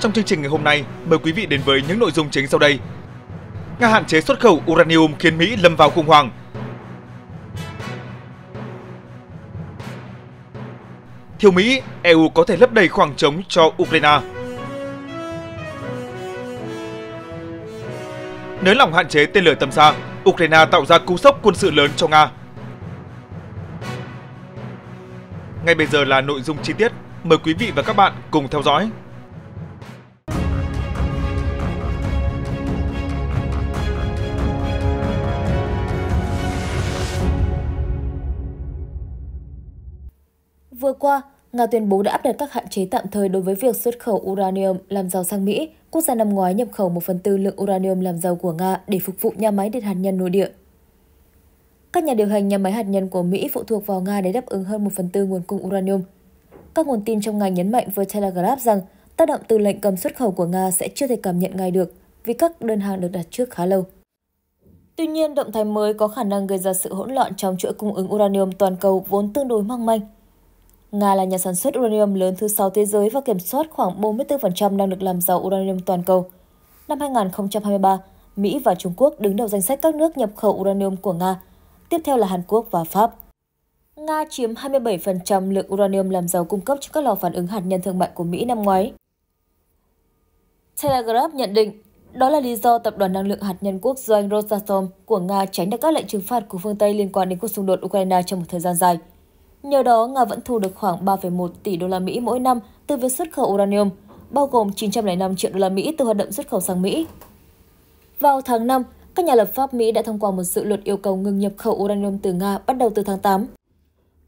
Trong chương trình ngày hôm nay, mời quý vị đến với những nội dung chính sau đây. Nga hạn chế xuất khẩu uranium khiến Mỹ lâm vào khủng hoảng. Thiếu Mỹ, EU có thể lấp đầy khoảng trống cho Ukraine. Nới lỏng hạn chế tên lửa tầm xa, Ukraine tạo ra cú sốc quân sự lớn cho Nga. Ngay bây giờ là nội dung chi tiết, mời quý vị và các bạn cùng theo dõi. Vừa qua, Nga tuyên bố đã áp đặt các hạn chế tạm thời đối với việc xuất khẩu uranium làm giàu sang Mỹ. Quốc gia năm ngoái nhập khẩu một phần tư lượng uranium làm giàu của Nga để phục vụ nhà máy điện hạt nhân nội địa. Các nhà điều hành nhà máy hạt nhân của Mỹ phụ thuộc vào Nga để đáp ứng hơn một phần tư nguồn cung uranium. Các nguồn tin trong ngành nhấn mạnh với Telegraph rằng tác động từ lệnh cấm xuất khẩu của Nga sẽ chưa thể cảm nhận ngay được vì các đơn hàng được đặt trước khá lâu. Tuy nhiên, động thái mới có khả năng gây ra sự hỗn loạn trong chuỗi cung ứng uranium toàn cầu vốn tương đối mong manh. Nga là nhà sản xuất uranium lớn thứ 6 thế giới và kiểm soát khoảng 44% năng lực làm giàu uranium toàn cầu. Năm 2023, Mỹ và Trung Quốc đứng đầu danh sách các nước nhập khẩu uranium của Nga, tiếp theo là Hàn Quốc và Pháp. Nga chiếm 27% lượng uranium làm giàu cung cấp cho các lò phản ứng hạt nhân thương mại của Mỹ năm ngoái. Telegraph nhận định, đó là lý do Tập đoàn Năng lượng Hạt nhân Quốc doanh Rosatom của Nga tránh được các lệnh trừng phạt của phương Tây liên quan đến cuộc xung đột Ukraine trong một thời gian dài. Nhờ đó, Nga vẫn thu được khoảng 3,1 tỷ đô la Mỹ mỗi năm từ việc xuất khẩu uranium, bao gồm 905 triệu đô la Mỹ từ hoạt động xuất khẩu sang Mỹ. Vào tháng 5, các nhà lập pháp Mỹ đã thông qua một dự luật yêu cầu ngừng nhập khẩu uranium từ Nga bắt đầu từ tháng 8.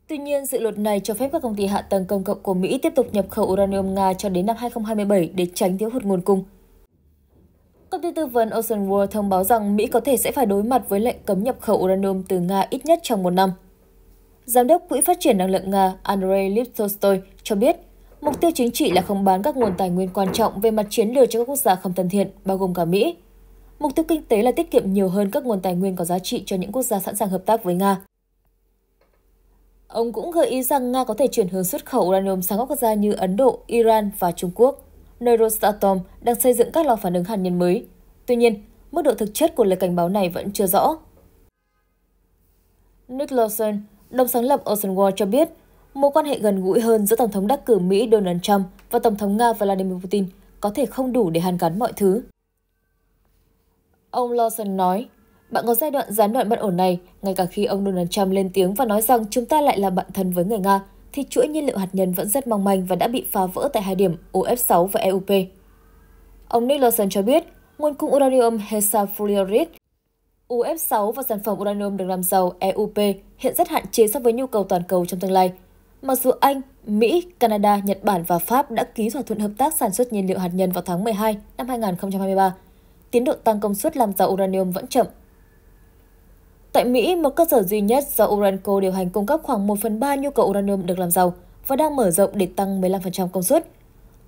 Tuy nhiên, dự luật này cho phép các công ty hạ tầng công cộng của Mỹ tiếp tục nhập khẩu uranium Nga cho đến năm 2027 để tránh thiếu hụt nguồn cung. Công ty tư vấn Ocean World thông báo rằng Mỹ có thể sẽ phải đối mặt với lệnh cấm nhập khẩu uranium từ Nga ít nhất trong một năm. Giám đốc Quỹ Phát triển Năng lượng Nga Andrei Liptostoy cho biết, mục tiêu chính trị là không bán các nguồn tài nguyên quan trọng về mặt chiến lược cho các quốc gia không thân thiện, bao gồm cả Mỹ. Mục tiêu kinh tế là tiết kiệm nhiều hơn các nguồn tài nguyên có giá trị cho những quốc gia sẵn sàng hợp tác với Nga. Ông cũng gợi ý rằng Nga có thể chuyển hướng xuất khẩu uranium sang các quốc gia như Ấn Độ, Iran và Trung Quốc, nơi Rosatom đang xây dựng các lò phản ứng hạt nhân mới. Tuy nhiên, mức độ thực chất của lời cảnh báo này vẫn chưa rõ. Nick Lawson, Đồng sáng lập Orson Welles cho biết, mối quan hệ gần gũi hơn giữa Tổng thống đắc cử Mỹ Donald Trump và Tổng thống Nga Vladimir Putin có thể không đủ để hàn gắn mọi thứ. Ông Lawson nói, bạn có giai đoạn gián đoạn bất ổn này, ngay cả khi ông Donald Trump lên tiếng và nói rằng chúng ta lại là bạn thân với người Nga, thì chuỗi nhiên liệu hạt nhân vẫn rất mong manh và đã bị phá vỡ tại hai điểm OF6 và EUP. Ông Nick Lawson cho biết, nguồn cung uranium hexafluoride UF6 và sản phẩm uranium được làm giàu EUP hiện rất hạn chế so với nhu cầu toàn cầu trong tương lai. Mặc dù Anh, Mỹ, Canada, Nhật Bản và Pháp đã ký thỏa thuận hợp tác sản xuất nhiên liệu hạt nhân vào tháng 12 năm 2023, tiến độ tăng công suất làm giàu uranium vẫn chậm. Tại Mỹ, một cơ sở duy nhất do Uranco điều hành cung cấp khoảng 1 phần 3 nhu cầu uranium được làm giàu và đang mở rộng để tăng 15% công suất.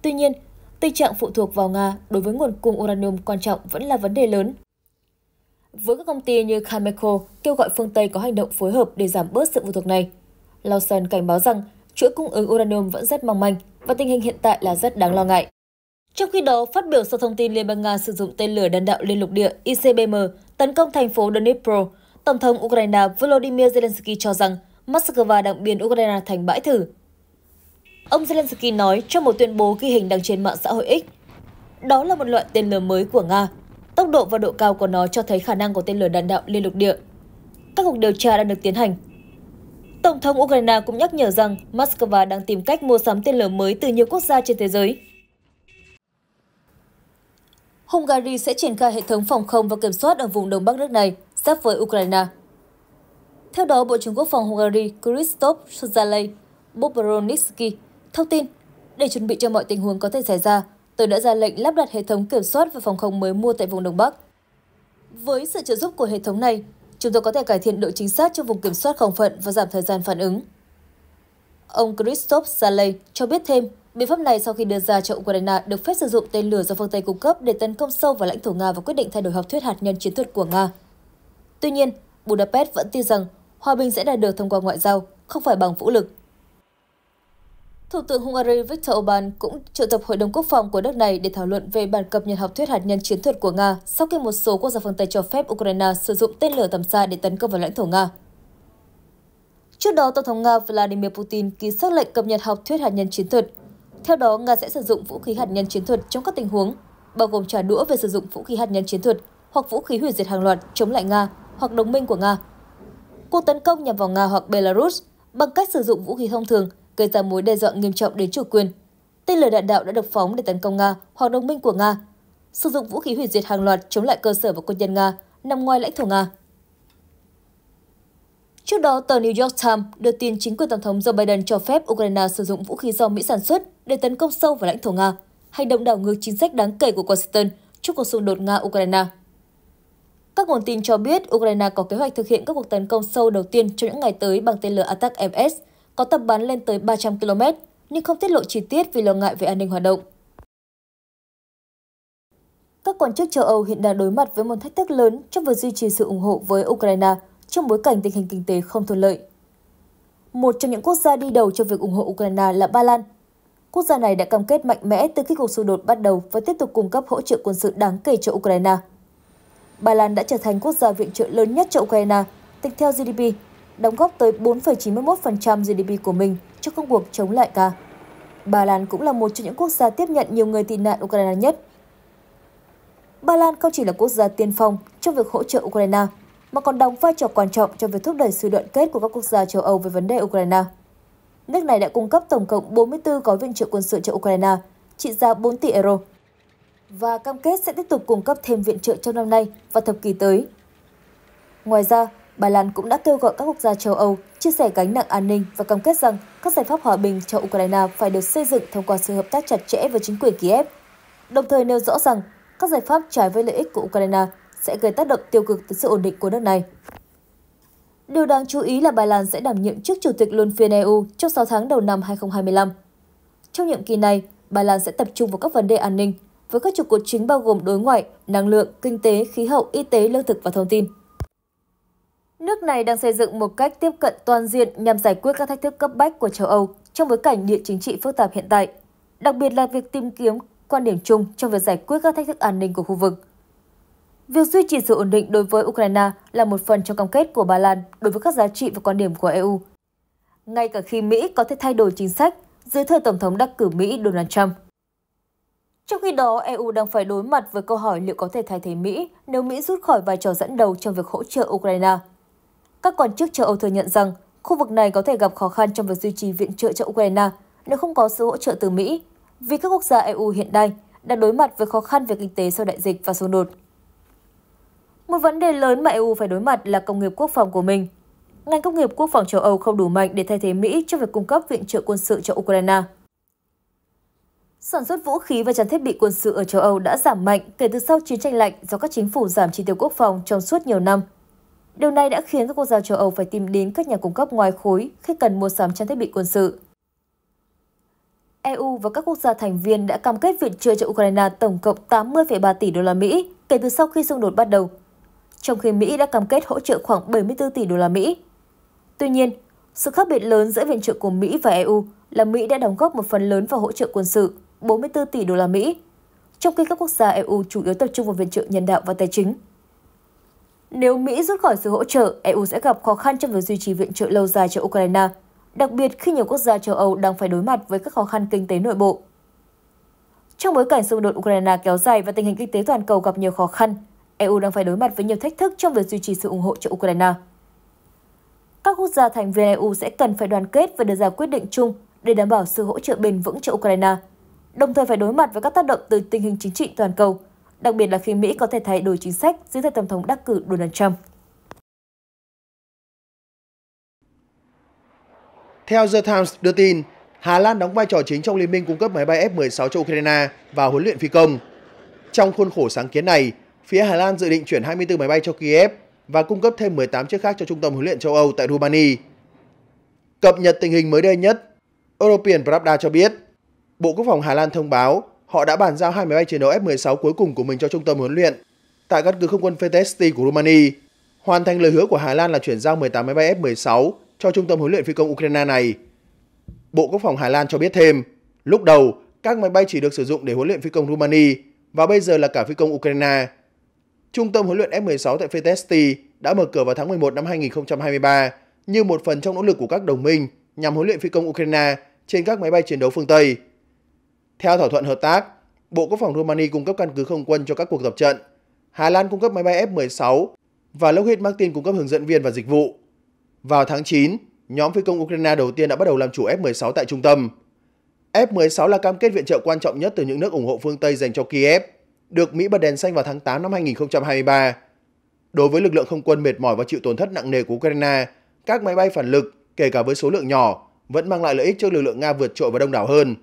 Tuy nhiên, tình trạng phụ thuộc vào Nga đối với nguồn cung uranium quan trọng vẫn là vấn đề lớn với các công ty như Cameco kêu gọi phương Tây có hành động phối hợp để giảm bớt sự phụ thuộc này. Lawson cảnh báo rằng chuỗi cung ứng uranium vẫn rất mong manh và tình hình hiện tại là rất đáng lo ngại. Trong khi đó, phát biểu sau thông tin Liên bang Nga sử dụng tên lửa đạn đạo liên lục địa ICBM tấn công thành phố Dnipro, Tổng thống Ukraine Volodymyr Zelensky cho rằng Moscow đang biến Ukraine thành bãi thử. Ông Zelensky nói trong một tuyên bố ghi hình đăng trên mạng xã hội X, đó là một loại tên lửa mới của Nga Tốc độ và độ cao của nó cho thấy khả năng của tên lửa đạn đạo liên lục địa. Các cuộc điều tra đang được tiến hành. Tổng thống Ukraine cũng nhắc nhở rằng Moscow đang tìm cách mua sắm tên lửa mới từ nhiều quốc gia trên thế giới. Hungary sẽ triển khai hệ thống phòng không và kiểm soát ở vùng đông bắc nước này, giáp với Ukraine. Theo đó, Bộ trưởng Quốc phòng Hungary Krzysztof Szalay Bobroniczki thông tin để chuẩn bị cho mọi tình huống có thể xảy ra, tôi đã ra lệnh lắp đặt hệ thống kiểm soát và phòng không mới mua tại vùng Đông Bắc. Với sự trợ giúp của hệ thống này, chúng tôi có thể cải thiện độ chính xác trong vùng kiểm soát không phận và giảm thời gian phản ứng. Ông Christoph Saley cho biết thêm, biện pháp này sau khi đưa ra cho Ukraine được phép sử dụng tên lửa do phương Tây cung cấp để tấn công sâu vào lãnh thổ Nga và quyết định thay đổi học thuyết hạt nhân chiến thuật của Nga. Tuy nhiên, Budapest vẫn tin rằng hòa bình sẽ đạt được thông qua ngoại giao, không phải bằng vũ lực. Thủ tướng Hungary Viktor Orbán cũng triệu tập Hội đồng Quốc phòng của nước này để thảo luận về bản cập nhật học thuyết hạt nhân chiến thuật của Nga sau khi một số quốc gia phương Tây cho phép Ukraine sử dụng tên lửa tầm xa để tấn công vào lãnh thổ Nga. Trước đó, Tổng thống Nga Vladimir Putin ký xác lệnh cập nhật học thuyết hạt nhân chiến thuật. Theo đó, Nga sẽ sử dụng vũ khí hạt nhân chiến thuật trong các tình huống, bao gồm trả đũa về sử dụng vũ khí hạt nhân chiến thuật hoặc vũ khí hủy diệt hàng loạt chống lại Nga hoặc đồng minh của Nga. Cuộc tấn công nhằm vào Nga hoặc Belarus bằng cách sử dụng vũ khí thông thường – gây ra mối đe dọa nghiêm trọng đến chủ quyền. Tên lửa đạn đạo đã được phóng để tấn công Nga hoặc đồng minh của Nga, sử dụng vũ khí hủy diệt hàng loạt chống lại cơ sở và quân nhân Nga nằm ngoài lãnh thổ Nga. Trước đó, tờ New York Times đưa tin chính quyền Tổng thống Joe Biden cho phép Ukraine sử dụng vũ khí do Mỹ sản xuất để tấn công sâu vào lãnh thổ Nga, hành động đảo ngược chính sách đáng kể của Washington trước cuộc xung đột Nga-Ukraine. Các nguồn tin cho biết Ukraine có kế hoạch thực hiện các cuộc tấn công sâu đầu tiên trong những ngày tới bằng tên lửa Attack MS – có tầm bắn lên tới 300 km, nhưng không tiết lộ chi tiết vì lo ngại về an ninh hoạt động. Các quan chức châu Âu hiện đang đối mặt với một thách thức lớn trong việc duy trì sự ủng hộ với Ukraine trong bối cảnh tình hình kinh tế không thuận lợi. Một trong những quốc gia đi đầu cho việc ủng hộ Ukraine là Ba Lan. Quốc gia này đã cam kết mạnh mẽ từ khi cuộc xung đột bắt đầu và tiếp tục cung cấp hỗ trợ quân sự đáng kể cho Ukraine. Ba Lan đã trở thành quốc gia viện trợ lớn nhất cho Ukraine, tính theo GDP đóng góp tới 4,91% GDP của mình cho công cuộc chống lại ca. Ba Lan cũng là một trong những quốc gia tiếp nhận nhiều người tị nạn Ukraine nhất. Ba Lan không chỉ là quốc gia tiên phong trong việc hỗ trợ Ukraine, mà còn đóng vai trò quan trọng trong việc thúc đẩy sự đoàn kết của các quốc gia châu Âu về vấn đề Ukraine. Nước này đã cung cấp tổng cộng 44 gói viện trợ quân sự cho Ukraine, trị giá 4 tỷ euro, và cam kết sẽ tiếp tục cung cấp thêm viện trợ trong năm nay và thập kỷ tới. Ngoài ra, Bà Lan cũng đã kêu gọi các quốc gia châu Âu chia sẻ gánh nặng an ninh và cam kết rằng các giải pháp hòa bình cho Ukraine phải được xây dựng thông qua sự hợp tác chặt chẽ với chính quyền Kiev, đồng thời nêu rõ rằng các giải pháp trái với lợi ích của Ukraine sẽ gây tác động tiêu cực tới sự ổn định của nước này. Điều đáng chú ý là bà Lan sẽ đảm nhiệm chức chủ tịch luân phiên EU trong 6 tháng đầu năm 2025. Trong nhiệm kỳ này, bà Lan sẽ tập trung vào các vấn đề an ninh, với các trụ cột chính bao gồm đối ngoại, năng lượng, kinh tế, khí hậu, y tế, lương thực và thông tin. Nước này đang xây dựng một cách tiếp cận toàn diện nhằm giải quyết các thách thức cấp bách của châu Âu trong bối cảnh địa chính trị phức tạp hiện tại, đặc biệt là việc tìm kiếm quan điểm chung trong việc giải quyết các thách thức an ninh của khu vực. Việc duy trì sự ổn định đối với Ukraine là một phần trong cam kết của Ba Lan đối với các giá trị và quan điểm của EU. Ngay cả khi Mỹ có thể thay đổi chính sách dưới thời Tổng thống đắc cử Mỹ Donald Trump. Trong khi đó, EU đang phải đối mặt với câu hỏi liệu có thể thay thế Mỹ nếu Mỹ rút khỏi vai trò dẫn đầu trong việc hỗ trợ Ukraine. Các quan chức châu Âu thừa nhận rằng khu vực này có thể gặp khó khăn trong việc duy trì viện trợ cho Ukraine nếu không có sự hỗ trợ từ Mỹ, vì các quốc gia EU hiện nay đang đối mặt với khó khăn về kinh tế sau đại dịch và xung đột. Một vấn đề lớn mà EU phải đối mặt là công nghiệp quốc phòng của mình. Ngành công nghiệp quốc phòng châu Âu không đủ mạnh để thay thế Mỹ trong việc cung cấp viện trợ quân sự cho Ukraine. Sản xuất vũ khí và trang thiết bị quân sự ở châu Âu đã giảm mạnh kể từ sau chiến tranh lạnh do các chính phủ giảm chi tiêu quốc phòng trong suốt nhiều năm Điều này đã khiến các quốc gia châu Âu phải tìm đến các nhà cung cấp ngoài khối khi cần mua sắm trang thiết bị quân sự. EU và các quốc gia thành viên đã cam kết viện trợ cho Ukraine tổng cộng 80,3 tỷ đô la Mỹ kể từ sau khi xung đột bắt đầu, trong khi Mỹ đã cam kết hỗ trợ khoảng 74 tỷ đô la Mỹ. Tuy nhiên, sự khác biệt lớn giữa viện trợ của Mỹ và EU là Mỹ đã đóng góp một phần lớn vào hỗ trợ quân sự, 44 tỷ đô la Mỹ, trong khi các quốc gia EU chủ yếu tập trung vào viện trợ nhân đạo và tài chính, nếu Mỹ rút khỏi sự hỗ trợ, EU sẽ gặp khó khăn trong việc duy trì viện trợ lâu dài cho Ukraine, đặc biệt khi nhiều quốc gia châu Âu đang phải đối mặt với các khó khăn kinh tế nội bộ. Trong bối cảnh xung đột Ukraine kéo dài và tình hình kinh tế toàn cầu gặp nhiều khó khăn, EU đang phải đối mặt với nhiều thách thức trong việc duy trì sự ủng hộ cho Ukraine. Các quốc gia thành viên EU sẽ cần phải đoàn kết và đưa ra quyết định chung để đảm bảo sự hỗ trợ bền vững cho Ukraine, đồng thời phải đối mặt với các tác động từ tình hình chính trị toàn cầu – đặc biệt là khi Mỹ có thể thay đổi chính sách dưới thời Tổng thống đắc cử Donald Trump. Theo The Times đưa tin, Hà Lan đóng vai trò chính trong liên minh cung cấp máy bay F-16 cho Ukraine và huấn luyện phi công. Trong khuôn khổ sáng kiến này, phía Hà Lan dự định chuyển 24 máy bay cho Kiev và cung cấp thêm 18 chiếc khác cho Trung tâm huấn luyện châu Âu tại Rumani. Cập nhật tình hình mới đây nhất, European Pravda cho biết, Bộ Quốc phòng Hà Lan thông báo họ đã bàn giao hai máy bay chiến đấu F-16 cuối cùng của mình cho trung tâm huấn luyện tại căn cứ không quân Fetesti của Romania, hoàn thành lời hứa của Hà Lan là chuyển giao 18 máy bay F-16 cho trung tâm huấn luyện phi công Ukraine này. Bộ Quốc phòng Hà Lan cho biết thêm, lúc đầu các máy bay chỉ được sử dụng để huấn luyện phi công Romania và bây giờ là cả phi công Ukraine. Trung tâm huấn luyện F-16 tại Fetesti đã mở cửa vào tháng 11 năm 2023 như một phần trong nỗ lực của các đồng minh nhằm huấn luyện phi công Ukraine trên các máy bay chiến đấu phương Tây. Theo thỏa thuận hợp tác, Bộ Quốc phòng Romania cung cấp căn cứ không quân cho các cuộc tập trận, Hà Lan cung cấp máy bay F-16 và Lockheed Martin cung cấp hướng dẫn viên và dịch vụ. Vào tháng 9, nhóm phi công Ukraine đầu tiên đã bắt đầu làm chủ F-16 tại trung tâm. F-16 là cam kết viện trợ quan trọng nhất từ những nước ủng hộ phương Tây dành cho Kiev, được Mỹ bật đèn xanh vào tháng 8 năm 2023. Đối với lực lượng không quân mệt mỏi và chịu tổn thất nặng nề của Ukraine, các máy bay phản lực, kể cả với số lượng nhỏ, vẫn mang lại lợi ích cho lực lượng Nga vượt trội và đông đảo hơn.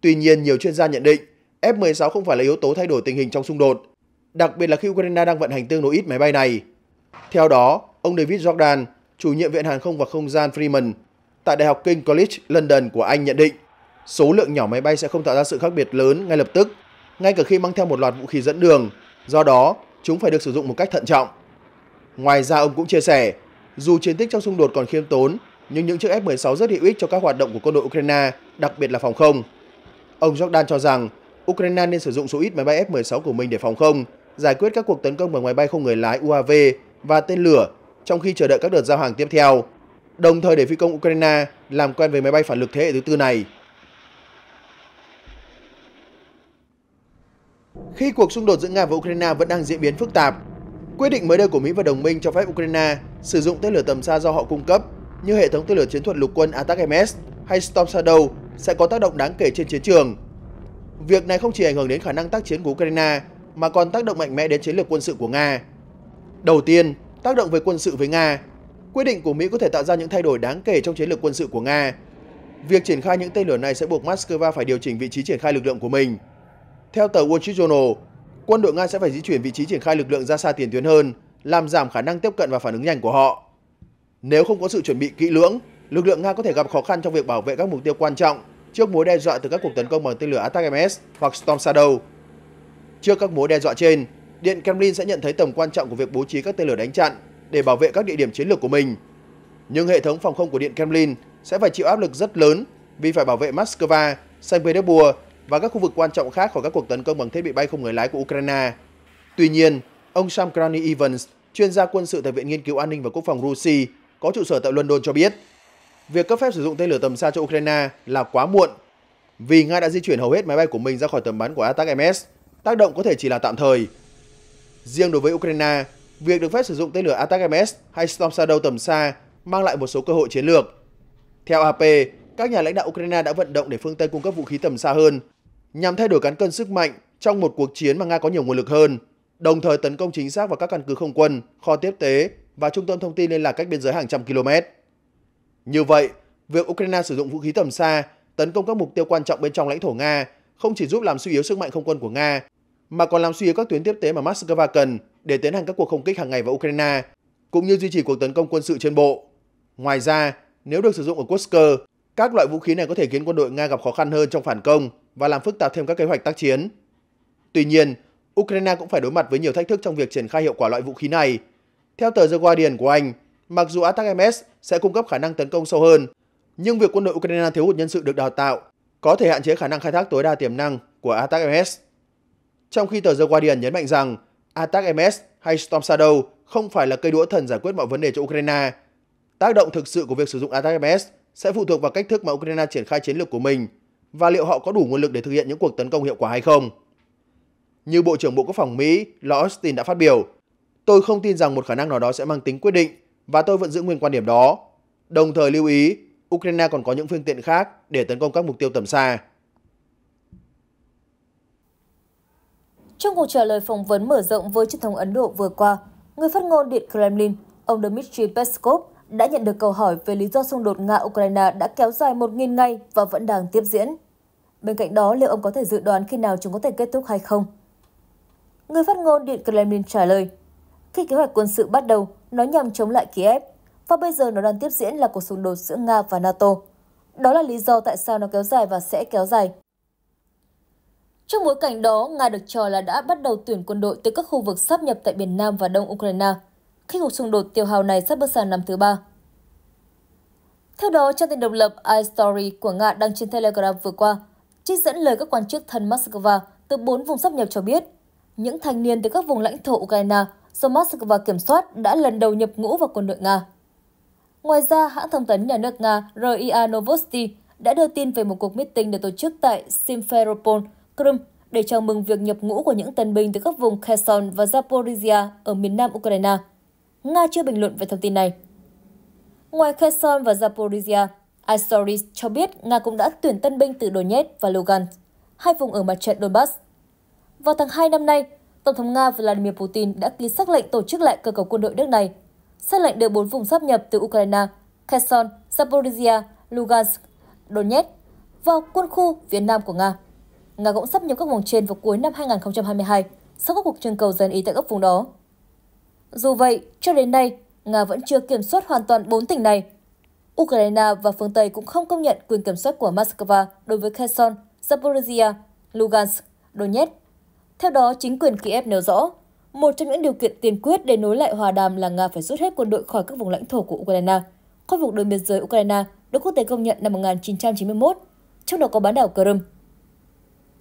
Tuy nhiên, nhiều chuyên gia nhận định F-16 không phải là yếu tố thay đổi tình hình trong xung đột, đặc biệt là khi Ukraine đang vận hành tương đối ít máy bay này. Theo đó, ông David Jordan, chủ nhiệm Viện Hàng không và Không gian Freeman tại Đại học King College London của Anh nhận định số lượng nhỏ máy bay sẽ không tạo ra sự khác biệt lớn ngay lập tức, ngay cả khi mang theo một loạt vũ khí dẫn đường, do đó chúng phải được sử dụng một cách thận trọng. Ngoài ra ông cũng chia sẻ, dù chiến tích trong xung đột còn khiêm tốn, nhưng những chiếc F-16 rất hữu ích cho các hoạt động của quân đội Ukraine, đặc biệt là phòng không. Ông Jordan cho rằng Ukraine nên sử dụng số ít máy bay F-16 của mình để phòng không, giải quyết các cuộc tấn công bằng máy bay không người lái UAV và tên lửa trong khi chờ đợi các đợt giao hàng tiếp theo, đồng thời để phi công Ukraine làm quen với máy bay phản lực thế hệ thứ tư này. Khi cuộc xung đột giữa Nga và Ukraine vẫn đang diễn biến phức tạp, quyết định mới đây của Mỹ và đồng minh cho phép Ukraine sử dụng tên lửa tầm xa do họ cung cấp như hệ thống tên lửa chiến thuật lục quân Attack-MS hay Storm Shadow sẽ có tác động đáng kể trên chiến trường. Việc này không chỉ ảnh hưởng đến khả năng tác chiến của Ukraine mà còn tác động mạnh mẽ đến chiến lược quân sự của Nga. Đầu tiên, tác động về quân sự với Nga. Quyết định của Mỹ có thể tạo ra những thay đổi đáng kể trong chiến lược quân sự của Nga. Việc triển khai những tên lửa này sẽ buộc Moscow phải điều chỉnh vị trí triển khai lực lượng của mình. Theo tờ Wall Street Journal, quân đội Nga sẽ phải di chuyển vị trí triển khai lực lượng ra xa tiền tuyến hơn, làm giảm khả năng tiếp cận và phản ứng nhanh của họ. Nếu không có sự chuẩn bị kỹ lưỡng, lực lượng Nga có thể gặp khó khăn trong việc bảo vệ các mục tiêu quan trọng trước mối đe dọa từ các cuộc tấn công bằng tên lửa Atacms hoặc Storm Shadow. Trước các mối đe dọa trên, Điện Kremlin sẽ nhận thấy tầm quan trọng của việc bố trí các tên lửa đánh chặn để bảo vệ các địa điểm chiến lược của mình. Nhưng hệ thống phòng không của Điện Kremlin sẽ phải chịu áp lực rất lớn vì phải bảo vệ Moscow, Saint Petersburg và các khu vực quan trọng khác khỏi các cuộc tấn công bằng thiết bị bay không người lái của Ukraine. Tuy nhiên, ông Sam Crani Evans, chuyên gia quân sự tại Viện Nghiên cứu An ninh và Quốc phòng Russia, có trụ sở tại London cho biết, việc cấp phép sử dụng tên lửa tầm xa cho Ukraine là quá muộn vì Nga đã di chuyển hầu hết máy bay của mình ra khỏi tầm bắn của Attack MS, tác động có thể chỉ là tạm thời. Riêng đối với Ukraine, việc được phép sử dụng tên lửa Attack MS hay Storm Shadow tầm xa mang lại một số cơ hội chiến lược. Theo AP, các nhà lãnh đạo Ukraine đã vận động để phương Tây cung cấp vũ khí tầm xa hơn, nhằm thay đổi cán cân sức mạnh trong một cuộc chiến mà Nga có nhiều nguồn lực hơn, đồng thời tấn công chính xác vào các căn cứ không quân, kho tiếp tế và trung tâm thông tin liên lạc cách biên giới hàng trăm km. Như vậy, việc Ukraine sử dụng vũ khí tầm xa tấn công các mục tiêu quan trọng bên trong lãnh thổ Nga không chỉ giúp làm suy yếu sức mạnh không quân của Nga, mà còn làm suy yếu các tuyến tiếp tế mà Moscow cần để tiến hành các cuộc không kích hàng ngày vào Ukraine, cũng như duy trì cuộc tấn công quân sự trên bộ. Ngoài ra, nếu được sử dụng ở Kursk, các loại vũ khí này có thể khiến quân đội Nga gặp khó khăn hơn trong phản công và làm phức tạp thêm các kế hoạch tác chiến. Tuy nhiên, Ukraine cũng phải đối mặt với nhiều thách thức trong việc triển khai hiệu quả loại vũ khí này. Theo tờ The Guardian của Anh, Mặc dù Atak MS sẽ cung cấp khả năng tấn công sâu hơn, nhưng việc quân đội Ukraine thiếu hụt nhân sự được đào tạo có thể hạn chế khả năng khai thác tối đa tiềm năng của Atak MS. Trong khi tờ The Guardian nhấn mạnh rằng Atak MS hay Storm Shadow không phải là cây đũa thần giải quyết mọi vấn đề cho Ukraine. Tác động thực sự của việc sử dụng Atak MS sẽ phụ thuộc vào cách thức mà Ukraine triển khai chiến lược của mình và liệu họ có đủ nguồn lực để thực hiện những cuộc tấn công hiệu quả hay không. Như Bộ trưởng Bộ Quốc phòng Mỹ Lloyd Austin đã phát biểu, tôi không tin rằng một khả năng nào đó sẽ mang tính quyết định và tôi vẫn giữ nguyên quan điểm đó. Đồng thời lưu ý, Ukraine còn có những phương tiện khác để tấn công các mục tiêu tầm xa. Trong cuộc trả lời phỏng vấn mở rộng với truyền thông Ấn Độ vừa qua, người phát ngôn Điện Kremlin, ông Dmitry Peskov đã nhận được câu hỏi về lý do xung đột Nga-Ukraine đã kéo dài 1.000 ngày và vẫn đang tiếp diễn. Bên cạnh đó, liệu ông có thể dự đoán khi nào chúng có thể kết thúc hay không? Người phát ngôn Điện Kremlin trả lời, khi kế hoạch quân sự bắt đầu, nó nhằm chống lại Kiev, và bây giờ nó đang tiếp diễn là cuộc xung đột giữa Nga và NATO. Đó là lý do tại sao nó kéo dài và sẽ kéo dài. Trong bối cảnh đó, Nga được cho là đã bắt đầu tuyển quân đội từ các khu vực sắp nhập tại miền Nam và Đông Ukraine, khi cuộc xung đột tiêu hào này sắp bước sang năm thứ ba. Theo đó, trang tin độc lập iStory của Nga đăng trên Telegram vừa qua, trích dẫn lời các quan chức thân Moscow từ bốn vùng sắp nhập cho biết, những thanh niên từ các vùng lãnh thổ Ukraine do Moscow kiểm soát đã lần đầu nhập ngũ vào quân đội Nga. Ngoài ra, hãng thông tấn nhà nước Nga RIA Novosti đã đưa tin về một cuộc meeting được tổ chức tại Simferopol, Crimea để chào mừng việc nhập ngũ của những tân binh từ các vùng Kherson và Zaporizhia ở miền nam Ukraine. Nga chưa bình luận về thông tin này. Ngoài Kherson và Zaporizhia, Isoris cho biết Nga cũng đã tuyển tân binh từ Donetsk và Lugansk, hai vùng ở mặt trận Donbass. Vào tháng 2 năm nay, Tổng thống Nga Vladimir Putin đã ký xác lệnh tổ chức lại cơ cấu quân đội nước này. xác lệnh đưa bốn vùng sắp nhập từ Ukraine, Kherson, Zaporizhia, Lugansk, Donetsk vào quân khu phía nam của Nga. Nga cũng sắp nhập các vùng trên vào cuối năm 2022 sau các cuộc trưng cầu dân ý tại các vùng đó. Dù vậy, cho đến nay, Nga vẫn chưa kiểm soát hoàn toàn bốn tỉnh này. Ukraine và phương Tây cũng không công nhận quyền kiểm soát của Moscow đối với Kherson, Zaporizhia, Lugansk, Donetsk theo đó, chính quyền Kiev nêu rõ, một trong những điều kiện tiên quyết để nối lại hòa đàm là Nga phải rút hết quân đội khỏi các vùng lãnh thổ của Ukraine. Khu vực đường biên giới Ukraine được quốc tế công nhận năm 1991, trong đó có bán đảo Crimea.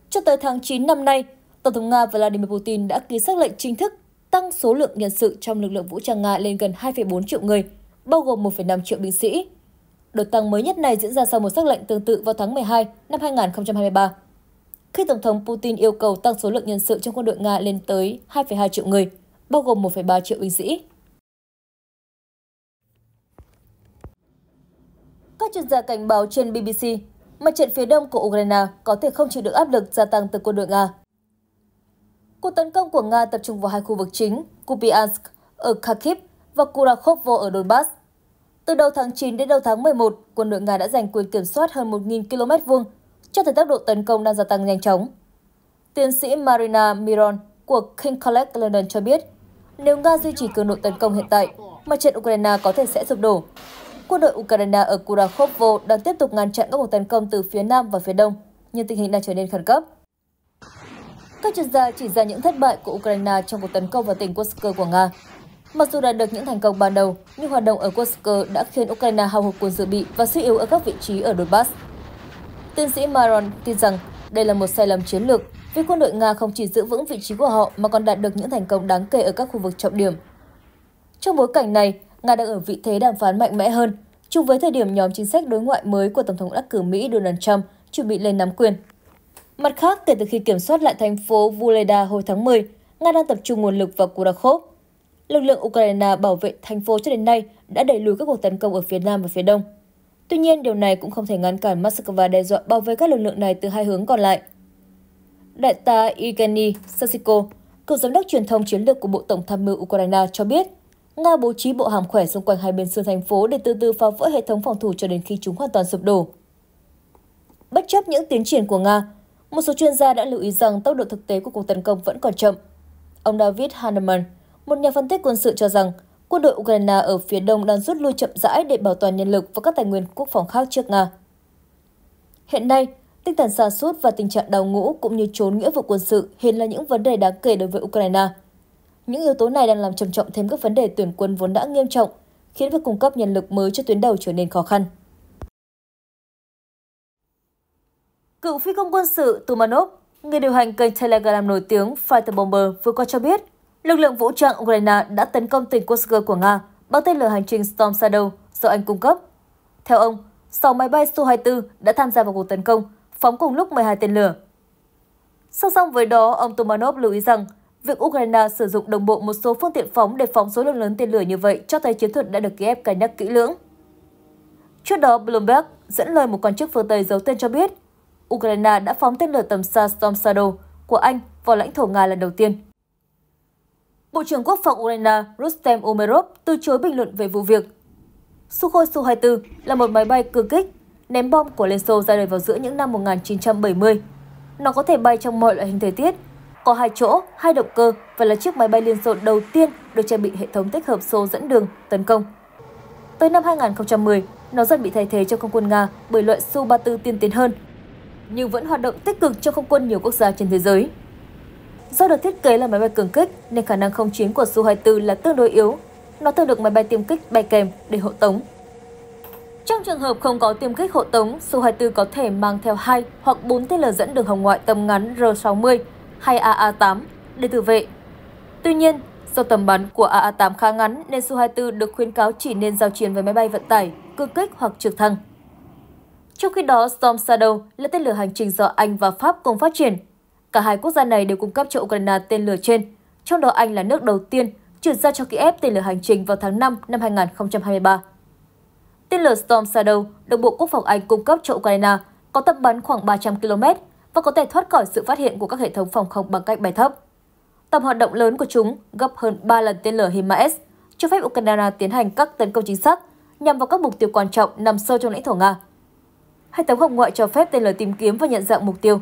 Cho tới tháng 9 năm nay, Tổng thống Nga Vladimir Putin đã ký xác lệnh chính thức tăng số lượng nhân sự trong lực lượng vũ trang Nga lên gần 2,4 triệu người, bao gồm 1,5 triệu binh sĩ. Đợt tăng mới nhất này diễn ra sau một xác lệnh tương tự vào tháng 12 năm 2023 khi Tổng thống Putin yêu cầu tăng số lượng nhân sự trong quân đội Nga lên tới 2,2 triệu người, bao gồm 1,3 triệu binh sĩ. Các chuyên gia cảnh báo trên BBC, mặt trận phía đông của Ukraine có thể không chịu được áp lực gia tăng từ quân đội Nga. Cuộc tấn công của Nga tập trung vào hai khu vực chính, Kupiansk ở Kharkiv và Kurakhovo ở Donbass. Từ đầu tháng 9 đến đầu tháng 11, quân đội Nga đã giành quyền kiểm soát hơn 1.000 km vuông cho thấy tốc độ tấn công đang gia tăng nhanh chóng. Tiến sĩ Marina Miron của King College London cho biết, nếu Nga duy trì cường độ tấn công hiện tại, mặt trận Ukraine có thể sẽ sụp đổ. Quân đội Ukraine ở Kurakhovo đang tiếp tục ngăn chặn các cuộc tấn công từ phía nam và phía đông, nhưng tình hình đang trở nên khẩn cấp. Các chuyên gia chỉ ra những thất bại của Ukraine trong cuộc tấn công vào tỉnh Kursk của Nga. Mặc dù đạt được những thành công ban đầu, nhưng hoạt động ở Kursk đã khiến Ukraine hao hụt quân dự bị và suy yếu ở các vị trí ở Donbass. Tiến sĩ Maron tin rằng đây là một sai lầm chiến lược vì quân đội Nga không chỉ giữ vững vị trí của họ mà còn đạt được những thành công đáng kể ở các khu vực trọng điểm. Trong bối cảnh này, Nga đang ở vị thế đàm phán mạnh mẽ hơn, chung với thời điểm nhóm chính sách đối ngoại mới của Tổng thống đắc cử Mỹ Donald Trump chuẩn bị lên nắm quyền. Mặt khác, kể từ khi kiểm soát lại thành phố Vuleda hồi tháng 10, Nga đang tập trung nguồn lực vào Kurakov. Lực lượng Ukraine bảo vệ thành phố cho đến nay đã đẩy lùi các cuộc tấn công ở phía Nam và phía Đông. Tuy nhiên, điều này cũng không thể ngăn cản Moscow đe dọa bảo vệ các lực lượng này từ hai hướng còn lại. Đại tá Evgeny Sasiko, cựu giám đốc truyền thông chiến lược của Bộ Tổng tham mưu Ukraine cho biết, Nga bố trí bộ hàm khỏe xung quanh hai bên sườn thành phố để từ từ phá vỡ hệ thống phòng thủ cho đến khi chúng hoàn toàn sụp đổ. Bất chấp những tiến triển của Nga, một số chuyên gia đã lưu ý rằng tốc độ thực tế của cuộc tấn công vẫn còn chậm. Ông David Hanneman, một nhà phân tích quân sự cho rằng quân đội Ukraine ở phía đông đang rút lui chậm rãi để bảo toàn nhân lực và các tài nguyên quốc phòng khác trước Nga. Hiện nay, tinh thần sa sút và tình trạng đào ngũ cũng như trốn nghĩa vụ quân sự hiện là những vấn đề đáng kể đối với Ukraine. Những yếu tố này đang làm trầm trọng thêm các vấn đề tuyển quân vốn đã nghiêm trọng, khiến việc cung cấp nhân lực mới cho tuyến đầu trở nên khó khăn. Cựu phi công quân sự Tumanov, người điều hành kênh Telegram nổi tiếng Fighter Bomber vừa qua cho biết Lực lượng vũ trang Ukraine đã tấn công tỉnh Kursk của Nga bằng tên lửa hành trình Storm Shadow do Anh cung cấp. Theo ông, 6 máy bay Su-24 đã tham gia vào cuộc tấn công, phóng cùng lúc 12 tên lửa. Song song với đó, ông Tomanov lưu ý rằng việc Ukraine sử dụng đồng bộ một số phương tiện phóng để phóng số lượng lớn tên lửa như vậy cho thấy chiến thuật đã được Kiev cân nhắc kỹ lưỡng. Trước đó, Bloomberg dẫn lời một quan chức phương Tây giấu tên cho biết Ukraine đã phóng tên lửa tầm xa Storm Shadow của Anh vào lãnh thổ Nga lần đầu tiên. Bộ trưởng Quốc phòng Ukraine Rustem Umerov từ chối bình luận về vụ việc. Sukhoi Su-24 là một máy bay cơ kích, ném bom của Liên Xô ra đời vào giữa những năm 1970. Nó có thể bay trong mọi loại hình thời tiết, có hai chỗ, hai động cơ và là chiếc máy bay Liên Xô đầu tiên được trang bị hệ thống tích hợp số dẫn đường tấn công. Tới năm 2010, nó dần bị thay thế cho không quân Nga bởi loại Su-34 tiên tiến hơn, nhưng vẫn hoạt động tích cực cho không quân nhiều quốc gia trên thế giới. Do được thiết kế là máy bay cường kích nên khả năng không chiến của Su-24 là tương đối yếu. Nó thường được máy bay tiêm kích bay kèm để hộ tống. Trong trường hợp không có tiêm kích hộ tống, Su-24 có thể mang theo hai hoặc 4 tên lửa dẫn đường hồng ngoại tầm ngắn R-60 hay AA-8 để tự vệ. Tuy nhiên, do tầm bắn của AA-8 khá ngắn nên Su-24 được khuyến cáo chỉ nên giao chiến với máy bay vận tải, cường kích hoặc trực thăng. Trong khi đó, Storm Shadow là tên lửa hành trình do Anh và Pháp cùng phát triển, Cả hai quốc gia này đều cung cấp cho Ukraine tên lửa trên, trong đó Anh là nước đầu tiên chuyển giao cho Kiev tên lửa hành trình vào tháng 5 năm 2023. Tên lửa Storm Shadow được Bộ Quốc phòng Anh cung cấp cho Ukraine có tầm bắn khoảng 300 km và có thể thoát khỏi sự phát hiện của các hệ thống phòng không bằng cách bay thấp. Tầm hoạt động lớn của chúng gấp hơn 3 lần tên lửa HIMARS, cho phép Ukraine tiến hành các tấn công chính xác nhằm vào các mục tiêu quan trọng nằm sâu trong lãnh thổ Nga. Hệ thống hồng ngoại cho phép tên lửa tìm kiếm và nhận dạng mục tiêu,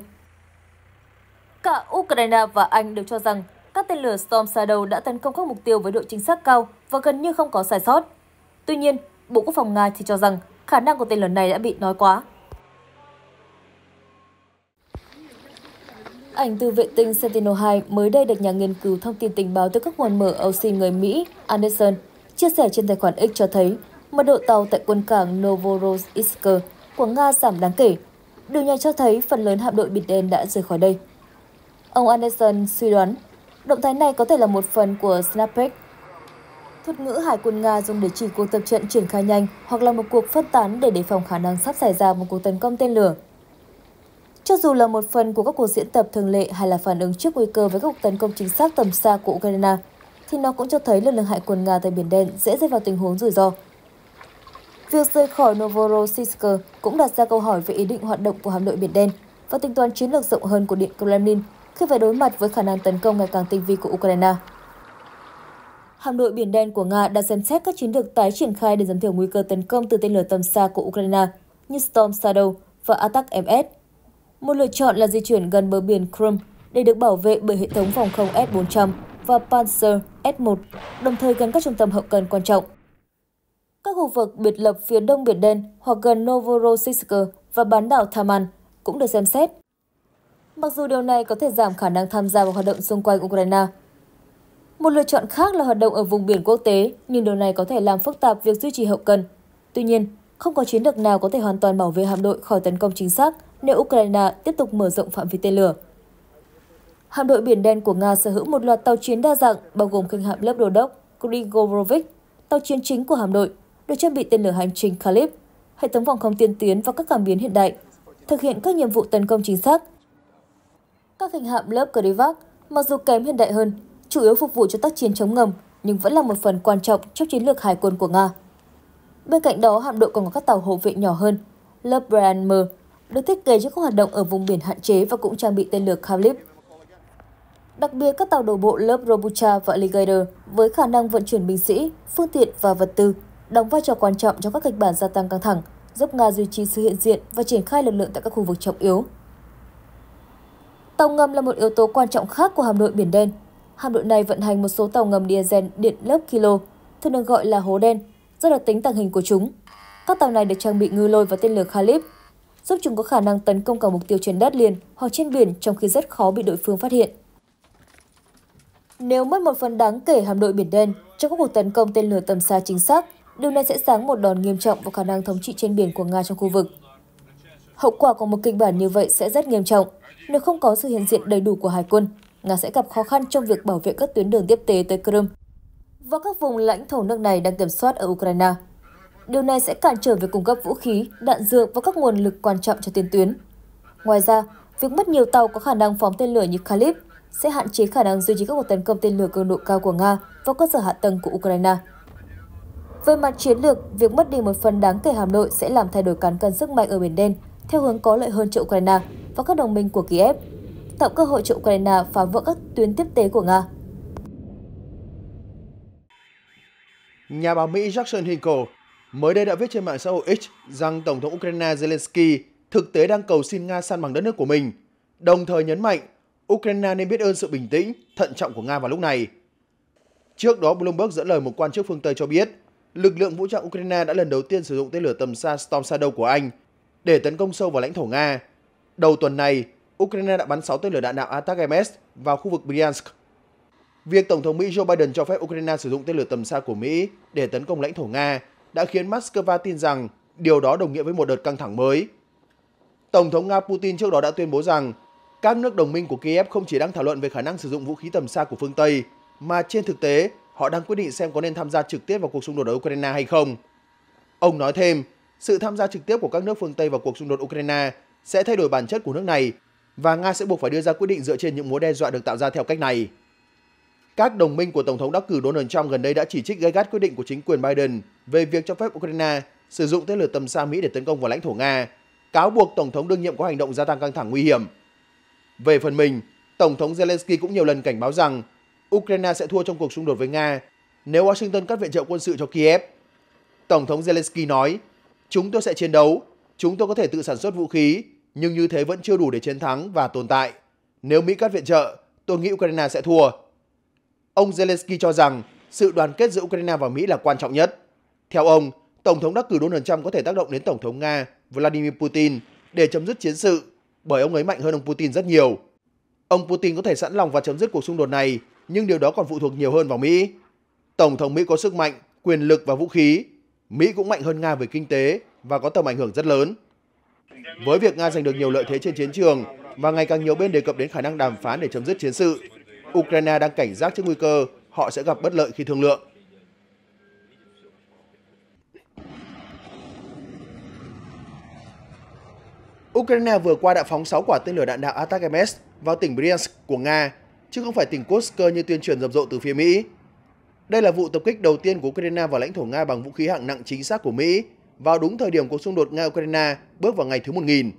Cả Ukraine và Anh đều cho rằng các tên lửa Storm Shadow đã tấn công các mục tiêu với độ chính xác cao và gần như không có sai sót. Tuy nhiên, Bộ Quốc phòng Nga thì cho rằng khả năng của tên lửa này đã bị nói quá. Ảnh từ vệ tinh Sentinel-2 mới đây được nhà nghiên cứu thông tin tình báo từ các nguồn mở OC người Mỹ Anderson chia sẻ trên tài khoản X cho thấy mật độ tàu tại quân cảng Novorossiysk của Nga giảm đáng kể. Điều này cho thấy phần lớn hạm đội Biển Đen đã rời khỏi đây. Ông Anderson suy đoán, động thái này có thể là một phần của snapback, thuật ngữ Hải quân Nga dùng để chỉ cuộc tập trận triển khai nhanh hoặc là một cuộc phân tán để đề phòng khả năng sắp xảy ra một cuộc tấn công tên lửa. Cho dù là một phần của các cuộc diễn tập thường lệ hay là phản ứng trước nguy cơ với các cuộc tấn công chính xác tầm xa của Ukraine, thì nó cũng cho thấy lực lượng hải quân Nga tại Biển Đen dễ rơi vào tình huống rủi ro. Việc rời khỏi Novorossiysk cũng đặt ra câu hỏi về ý định hoạt động của hạm đội Biển Đen và tính toán chiến lược rộng hơn của Điện Kremlin khi phải đối mặt với khả năng tấn công ngày càng tinh vi của Ukraine. Hạm đội Biển Đen của Nga đã xem xét các chiến lược tái triển khai để giảm thiểu nguy cơ tấn công từ tên lửa tầm xa của Ukraine như Storm Shadow và Attack-MS. Một lựa chọn là di chuyển gần bờ biển Crimea để được bảo vệ bởi hệ thống phòng không S-400 và Panzer S-1, đồng thời gần các trung tâm hậu cần quan trọng. Các khu vực biệt lập phía đông Biển Đen hoặc gần Novorossiysk và bán đảo Taman cũng được xem xét mặc dù điều này có thể giảm khả năng tham gia vào hoạt động xung quanh Ukraine. Một lựa chọn khác là hoạt động ở vùng biển quốc tế, nhưng điều này có thể làm phức tạp việc duy trì hậu cần. Tuy nhiên, không có chiến lược nào có thể hoàn toàn bảo vệ hạm đội khỏi tấn công chính xác nếu Ukraine tiếp tục mở rộng phạm vi tên lửa. Hạm đội Biển Đen của Nga sở hữu một loạt tàu chiến đa dạng, bao gồm khinh hạm lớp đô đốc Grigorovich, tàu chiến chính của hạm đội, được trang bị tên lửa hành trình Kalib, hệ thống phòng không tiên tiến và các cảm biến hiện đại, thực hiện các nhiệm vụ tấn công chính xác, các hình hạm lớp Krivat, mặc dù kém hiện đại hơn, chủ yếu phục vụ cho tác chiến chống ngầm, nhưng vẫn là một phần quan trọng trong chiến lược hải quân của Nga. Bên cạnh đó, hạm đội còn có các tàu hộ vệ nhỏ hơn, lớp Brian M, được thiết kế cho các hoạt động ở vùng biển hạn chế và cũng trang bị tên lửa Khalib. Đặc biệt, các tàu đổ bộ lớp Robucha và Alligator với khả năng vận chuyển binh sĩ, phương tiện và vật tư đóng vai trò quan trọng trong các kịch bản gia tăng căng thẳng, giúp Nga duy trì sự hiện diện và triển khai lực lượng tại các khu vực trọng yếu. Tàu ngầm là một yếu tố quan trọng khác của hạm đội Biển Đen. Hạm đội này vận hành một số tàu ngầm diesel điện lớp kilo, thường được gọi là hố đen, do đặc tính tàng hình của chúng. Các tàu này được trang bị ngư lôi và tên lửa Khalib, giúp chúng có khả năng tấn công cả mục tiêu trên đất liền hoặc trên biển trong khi rất khó bị đối phương phát hiện. Nếu mất một phần đáng kể hạm đội Biển Đen trong các cuộc tấn công tên lửa tầm xa chính xác, điều này sẽ sáng một đòn nghiêm trọng vào khả năng thống trị trên biển của Nga trong khu vực. Hậu quả của một kịch bản như vậy sẽ rất nghiêm trọng. Nếu không có sự hiện diện đầy đủ của Hải quân, Nga sẽ gặp khó khăn trong việc bảo vệ các tuyến đường tiếp tế tới Crimea và các vùng lãnh thổ nước này đang kiểm soát ở Ukraine. Điều này sẽ cản trở việc cung cấp vũ khí, đạn dược và các nguồn lực quan trọng cho tiền tuyến. Ngoài ra, việc mất nhiều tàu có khả năng phóng tên lửa như Kalib sẽ hạn chế khả năng duy trì các cuộc tấn công tên lửa cường độ cao của Nga vào cơ sở hạ tầng của Ukraine. Về mặt chiến lược, việc mất đi một phần đáng kể hạm đội sẽ làm thay đổi cán cân sức mạnh ở Biển Đen theo hướng có lợi hơn cho Ukraine và các đồng minh của Kiev, tạo cơ hội cho Ukraine phá vỡ các tuyến tiếp tế của Nga. Nhà báo Mỹ Jackson Hinkle mới đây đã viết trên mạng xã hội X rằng Tổng thống Ukraine Zelensky thực tế đang cầu xin Nga san bằng đất nước của mình, đồng thời nhấn mạnh Ukraine nên biết ơn sự bình tĩnh, thận trọng của Nga vào lúc này. Trước đó, Bloomberg dẫn lời một quan chức phương Tây cho biết, lực lượng vũ trang Ukraine đã lần đầu tiên sử dụng tên lửa tầm xa Storm Shadow của Anh để tấn công sâu vào lãnh thổ Nga. Đầu tuần này, Ukraine đã bắn 6 tên lửa đạn đạo ATACMS vào khu vực Bryansk. Việc Tổng thống Mỹ Joe Biden cho phép Ukraine sử dụng tên lửa tầm xa của Mỹ để tấn công lãnh thổ Nga đã khiến Moscow tin rằng điều đó đồng nghĩa với một đợt căng thẳng mới. Tổng thống Nga Putin trước đó đã tuyên bố rằng các nước đồng minh của Kiev không chỉ đang thảo luận về khả năng sử dụng vũ khí tầm xa của phương Tây, mà trên thực tế họ đang quyết định xem có nên tham gia trực tiếp vào cuộc xung đột ở Ukraine hay không. Ông nói thêm, sự tham gia trực tiếp của các nước phương Tây vào cuộc xung đột Ukraine sẽ thay đổi bản chất của nước này và Nga sẽ buộc phải đưa ra quyết định dựa trên những mối đe dọa được tạo ra theo cách này. Các đồng minh của Tổng thống đắc cử Donald Trump gần đây đã chỉ trích gay gắt quyết định của chính quyền Biden về việc cho phép Ukraine sử dụng tên lửa tầm xa Mỹ để tấn công vào lãnh thổ Nga, cáo buộc Tổng thống đương nhiệm có hành động gia tăng căng thẳng nguy hiểm. Về phần mình, Tổng thống Zelensky cũng nhiều lần cảnh báo rằng Ukraine sẽ thua trong cuộc xung đột với Nga nếu Washington cắt viện trợ quân sự cho Kiev. Tổng thống Zelensky nói, chúng tôi sẽ chiến đấu, chúng tôi có thể tự sản xuất vũ khí, nhưng như thế vẫn chưa đủ để chiến thắng và tồn tại. Nếu Mỹ cắt viện trợ, tôi nghĩ Ukraine sẽ thua. Ông Zelensky cho rằng sự đoàn kết giữa Ukraine và Mỹ là quan trọng nhất. Theo ông, Tổng thống đắc cử Donald Trump có thể tác động đến Tổng thống Nga Vladimir Putin để chấm dứt chiến sự bởi ông ấy mạnh hơn ông Putin rất nhiều. Ông Putin có thể sẵn lòng và chấm dứt cuộc xung đột này, nhưng điều đó còn phụ thuộc nhiều hơn vào Mỹ. Tổng thống Mỹ có sức mạnh, quyền lực và vũ khí. Mỹ cũng mạnh hơn Nga về kinh tế và có tầm ảnh hưởng rất lớn. Với việc Nga giành được nhiều lợi thế trên chiến trường và ngày càng nhiều bên đề cập đến khả năng đàm phán để chấm dứt chiến sự, Ukraine đang cảnh giác trước nguy cơ họ sẽ gặp bất lợi khi thương lượng. Ukraine vừa qua đã phóng 6 quả tên lửa đạn đạo Atacms vào tỉnh Bryansk của Nga, chứ không phải tỉnh Kursk như tuyên truyền rầm rộ từ phía Mỹ. Đây là vụ tập kích đầu tiên của Ukraine vào lãnh thổ Nga bằng vũ khí hạng nặng chính xác của Mỹ vào đúng thời điểm cuộc xung đột Nga-Ukraine bước vào ngày thứ 1.000.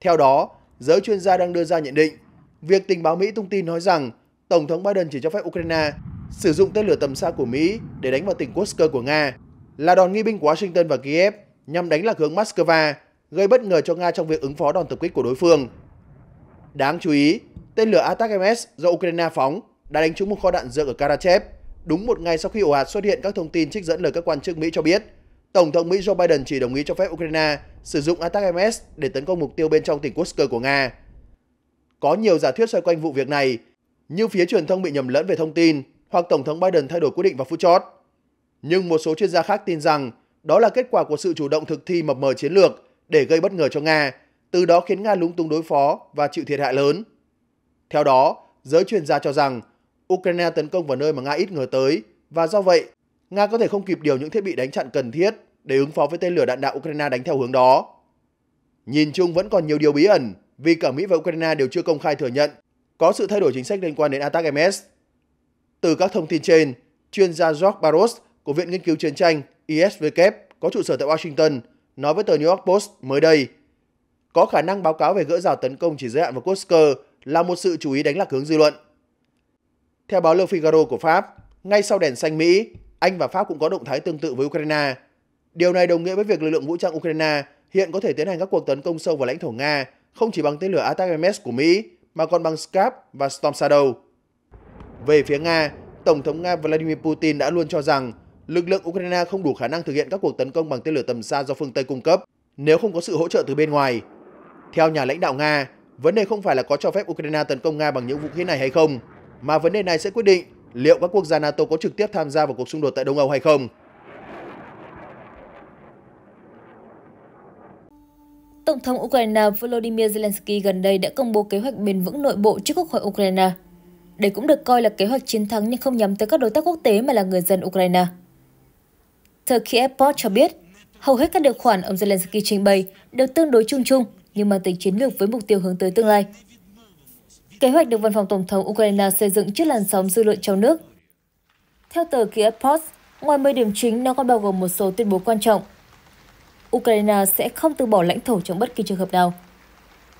Theo đó, giới chuyên gia đang đưa ra nhận định, việc tình báo Mỹ thông tin nói rằng Tổng thống Biden chỉ cho phép Ukraine sử dụng tên lửa tầm xa của Mỹ để đánh vào tỉnh Kursk của Nga là đòn nghi binh của Washington và Kiev nhằm đánh lạc hướng Moscow, gây bất ngờ cho Nga trong việc ứng phó đòn tập kích của đối phương. Đáng chú ý, tên lửa Atak-MS do Ukraine phóng đã đánh trúng một kho đạn dược ở Karachev, đúng một ngày sau khi ổ ạt xuất hiện các thông tin trích dẫn lời các quan chức Mỹ cho biết Tổng thống Mỹ Joe Biden chỉ đồng ý cho phép Ukraine sử dụng ATACMS để tấn công mục tiêu bên trong tỉnh Kursk của Nga. Có nhiều giả thuyết xoay quanh vụ việc này, như phía truyền thông bị nhầm lẫn về thông tin hoặc Tổng thống Biden thay đổi quyết định vào phút chót. Nhưng một số chuyên gia khác tin rằng đó là kết quả của sự chủ động thực thi mập mờ chiến lược để gây bất ngờ cho Nga, từ đó khiến Nga lúng túng đối phó và chịu thiệt hại lớn. Theo đó, giới chuyên gia cho rằng Ukraine tấn công vào nơi mà Nga ít ngờ tới và do vậy Nga có thể không kịp điều những thiết bị đánh chặn cần thiết để ứng phó với tên lửa đạn đạo Ukraine đánh theo hướng đó. Nhìn chung vẫn còn nhiều điều bí ẩn vì cả Mỹ và Ukraine đều chưa công khai thừa nhận có sự thay đổi chính sách liên quan đến Attack MS. Từ các thông tin trên, chuyên gia George Barros của Viện Nghiên cứu Chiến tranh ISW có trụ sở tại Washington nói với tờ New York Post mới đây có khả năng báo cáo về gỡ rào tấn công chỉ giới hạn vào Kursk là một sự chú ý đánh lạc hướng dư luận. Theo báo Le Figaro của Pháp, ngay sau đèn xanh Mỹ, anh và Pháp cũng có động thái tương tự với Ukraine. Điều này đồng nghĩa với việc lực lượng vũ trang Ukraine hiện có thể tiến hành các cuộc tấn công sâu vào lãnh thổ Nga, không chỉ bằng tên lửa Attack MS của Mỹ, mà còn bằng Scap và Storm Shadow. Về phía Nga, Tổng thống Nga Vladimir Putin đã luôn cho rằng lực lượng Ukraine không đủ khả năng thực hiện các cuộc tấn công bằng tên lửa tầm xa do phương Tây cung cấp nếu không có sự hỗ trợ từ bên ngoài. Theo nhà lãnh đạo Nga, vấn đề không phải là có cho phép Ukraine tấn công Nga bằng những vũ khí này hay không, mà vấn đề này sẽ quyết định liệu các quốc gia NATO có trực tiếp tham gia vào cuộc xung đột tại Đông Âu hay không. Tổng thống Ukraine Volodymyr Zelensky gần đây đã công bố kế hoạch bền vững nội bộ trước Quốc hội Ukraine. Đây cũng được coi là kế hoạch chiến thắng nhưng không nhắm tới các đối tác quốc tế mà là người dân Ukraine. Tờ Kiev Post cho biết, hầu hết các điều khoản ông Zelensky trình bày đều tương đối chung chung nhưng mang tính chiến lược với mục tiêu hướng tới tương lai kế hoạch được Văn phòng Tổng thống Ukraine xây dựng trước làn sóng dư luận trong nước. Theo tờ Kiev Post, ngoài 10 điểm chính, nó còn bao gồm một số tuyên bố quan trọng. Ukraine sẽ không từ bỏ lãnh thổ trong bất kỳ trường hợp nào.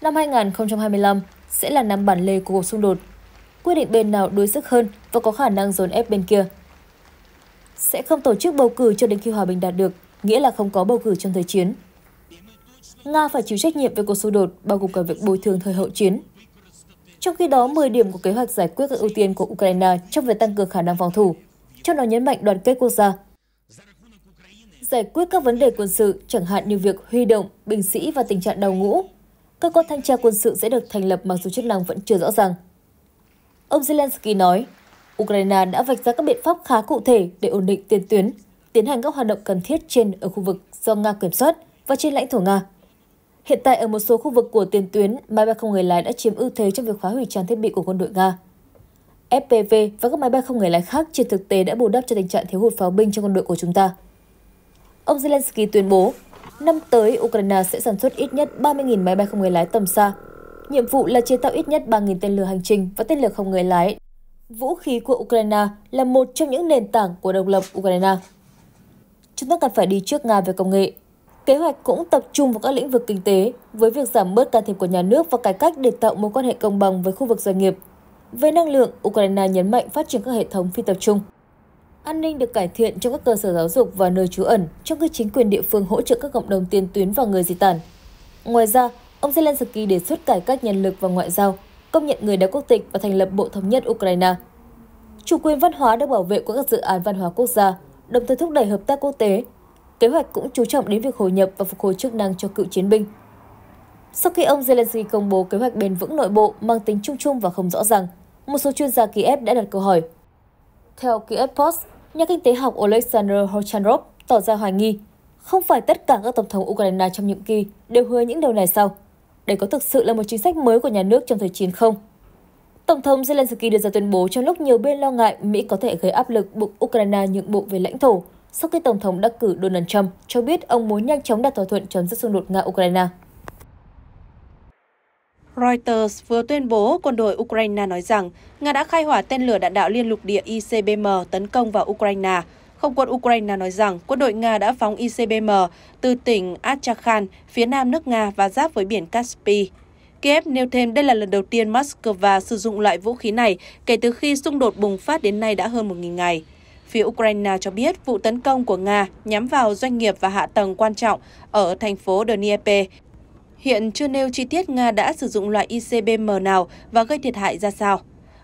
Năm 2025 sẽ là năm bản lề của cuộc xung đột, quyết định bên nào đối sức hơn và có khả năng dồn ép bên kia. Sẽ không tổ chức bầu cử cho đến khi hòa bình đạt được, nghĩa là không có bầu cử trong thời chiến. Nga phải chịu trách nhiệm về cuộc xung đột, bao gồm cả việc bồi thường thời hậu chiến trong khi đó, 10 điểm của kế hoạch giải quyết các ưu tiên của Ukraine trong việc tăng cường khả năng phòng thủ, trong đó nhấn mạnh đoàn kết quốc gia. Giải quyết các vấn đề quân sự, chẳng hạn như việc huy động, binh sĩ và tình trạng đào ngũ, cơ quan thanh tra quân sự sẽ được thành lập mặc dù chức năng vẫn chưa rõ ràng. Ông Zelensky nói, Ukraine đã vạch ra các biện pháp khá cụ thể để ổn định tiền tuyến, tiến hành các hoạt động cần thiết trên ở khu vực do Nga kiểm soát và trên lãnh thổ Nga. Hiện tại ở một số khu vực của tiền tuyến, máy bay không người lái đã chiếm ưu thế trong việc phá hủy trang thiết bị của quân đội Nga. FPV và các máy bay không người lái khác trên thực tế đã bù đắp cho tình trạng thiếu hụt pháo binh trong quân đội của chúng ta. Ông Zelensky tuyên bố, năm tới Ukraine sẽ sản xuất ít nhất 30.000 máy bay không người lái tầm xa. Nhiệm vụ là chế tạo ít nhất 3.000 tên lửa hành trình và tên lửa không người lái. Vũ khí của Ukraine là một trong những nền tảng của độc lập Ukraine. Chúng ta cần phải đi trước Nga về công nghệ, Kế hoạch cũng tập trung vào các lĩnh vực kinh tế, với việc giảm bớt can thiệp của nhà nước và cải cách để tạo mối quan hệ công bằng với khu vực doanh nghiệp. Về năng lượng, Ukraine nhấn mạnh phát triển các hệ thống phi tập trung. An ninh được cải thiện trong các cơ sở giáo dục và nơi trú ẩn, trong khi chính quyền địa phương hỗ trợ các cộng đồng tiền tuyến và người di tản. Ngoài ra, ông Zelensky đề xuất cải cách nhân lực và ngoại giao, công nhận người đã quốc tịch và thành lập Bộ Thống nhất Ukraine. Chủ quyền văn hóa được bảo vệ của các dự án văn hóa quốc gia, đồng thời thúc đẩy hợp tác quốc tế, Kế hoạch cũng chú trọng đến việc hồi nhập và phục hồi chức năng cho cựu chiến binh. Sau khi ông Zelensky công bố kế hoạch bền vững nội bộ mang tính chung chung và không rõ ràng, một số chuyên gia Kiev đã đặt câu hỏi. Theo Kiev Post, nhà kinh tế học Alexander Holchanov tỏ ra hoài nghi, không phải tất cả các tổng thống Ukraine trong nhiệm kỳ đều hứa những điều này sao? Đây có thực sự là một chính sách mới của nhà nước trong thời chiến không? Tổng thống Zelensky đưa ra tuyên bố trong lúc nhiều bên lo ngại Mỹ có thể gây áp lực buộc Ukraine nhượng bộ về lãnh thổ sau khi Tổng thống đắc cử Donald Trump cho biết ông muốn nhanh chóng đạt thỏa thuận chấm dứt xung đột Nga-Ukraine. Reuters vừa tuyên bố quân đội Ukraine nói rằng Nga đã khai hỏa tên lửa đạn đạo liên lục địa ICBM tấn công vào Ukraine. Không quân Ukraine nói rằng quân đội Nga đã phóng ICBM từ tỉnh Astrakhan, phía nam nước Nga và giáp với biển Caspi. Kiev nêu thêm đây là lần đầu tiên Moscow sử dụng loại vũ khí này kể từ khi xung đột bùng phát đến nay đã hơn 1.000 ngày. Phía Ukraine cho biết vụ tấn công của Nga nhắm vào doanh nghiệp và hạ tầng quan trọng ở thành phố Dnieper. Hiện chưa nêu chi tiết Nga đã sử dụng loại ICBM nào và gây thiệt hại ra sao.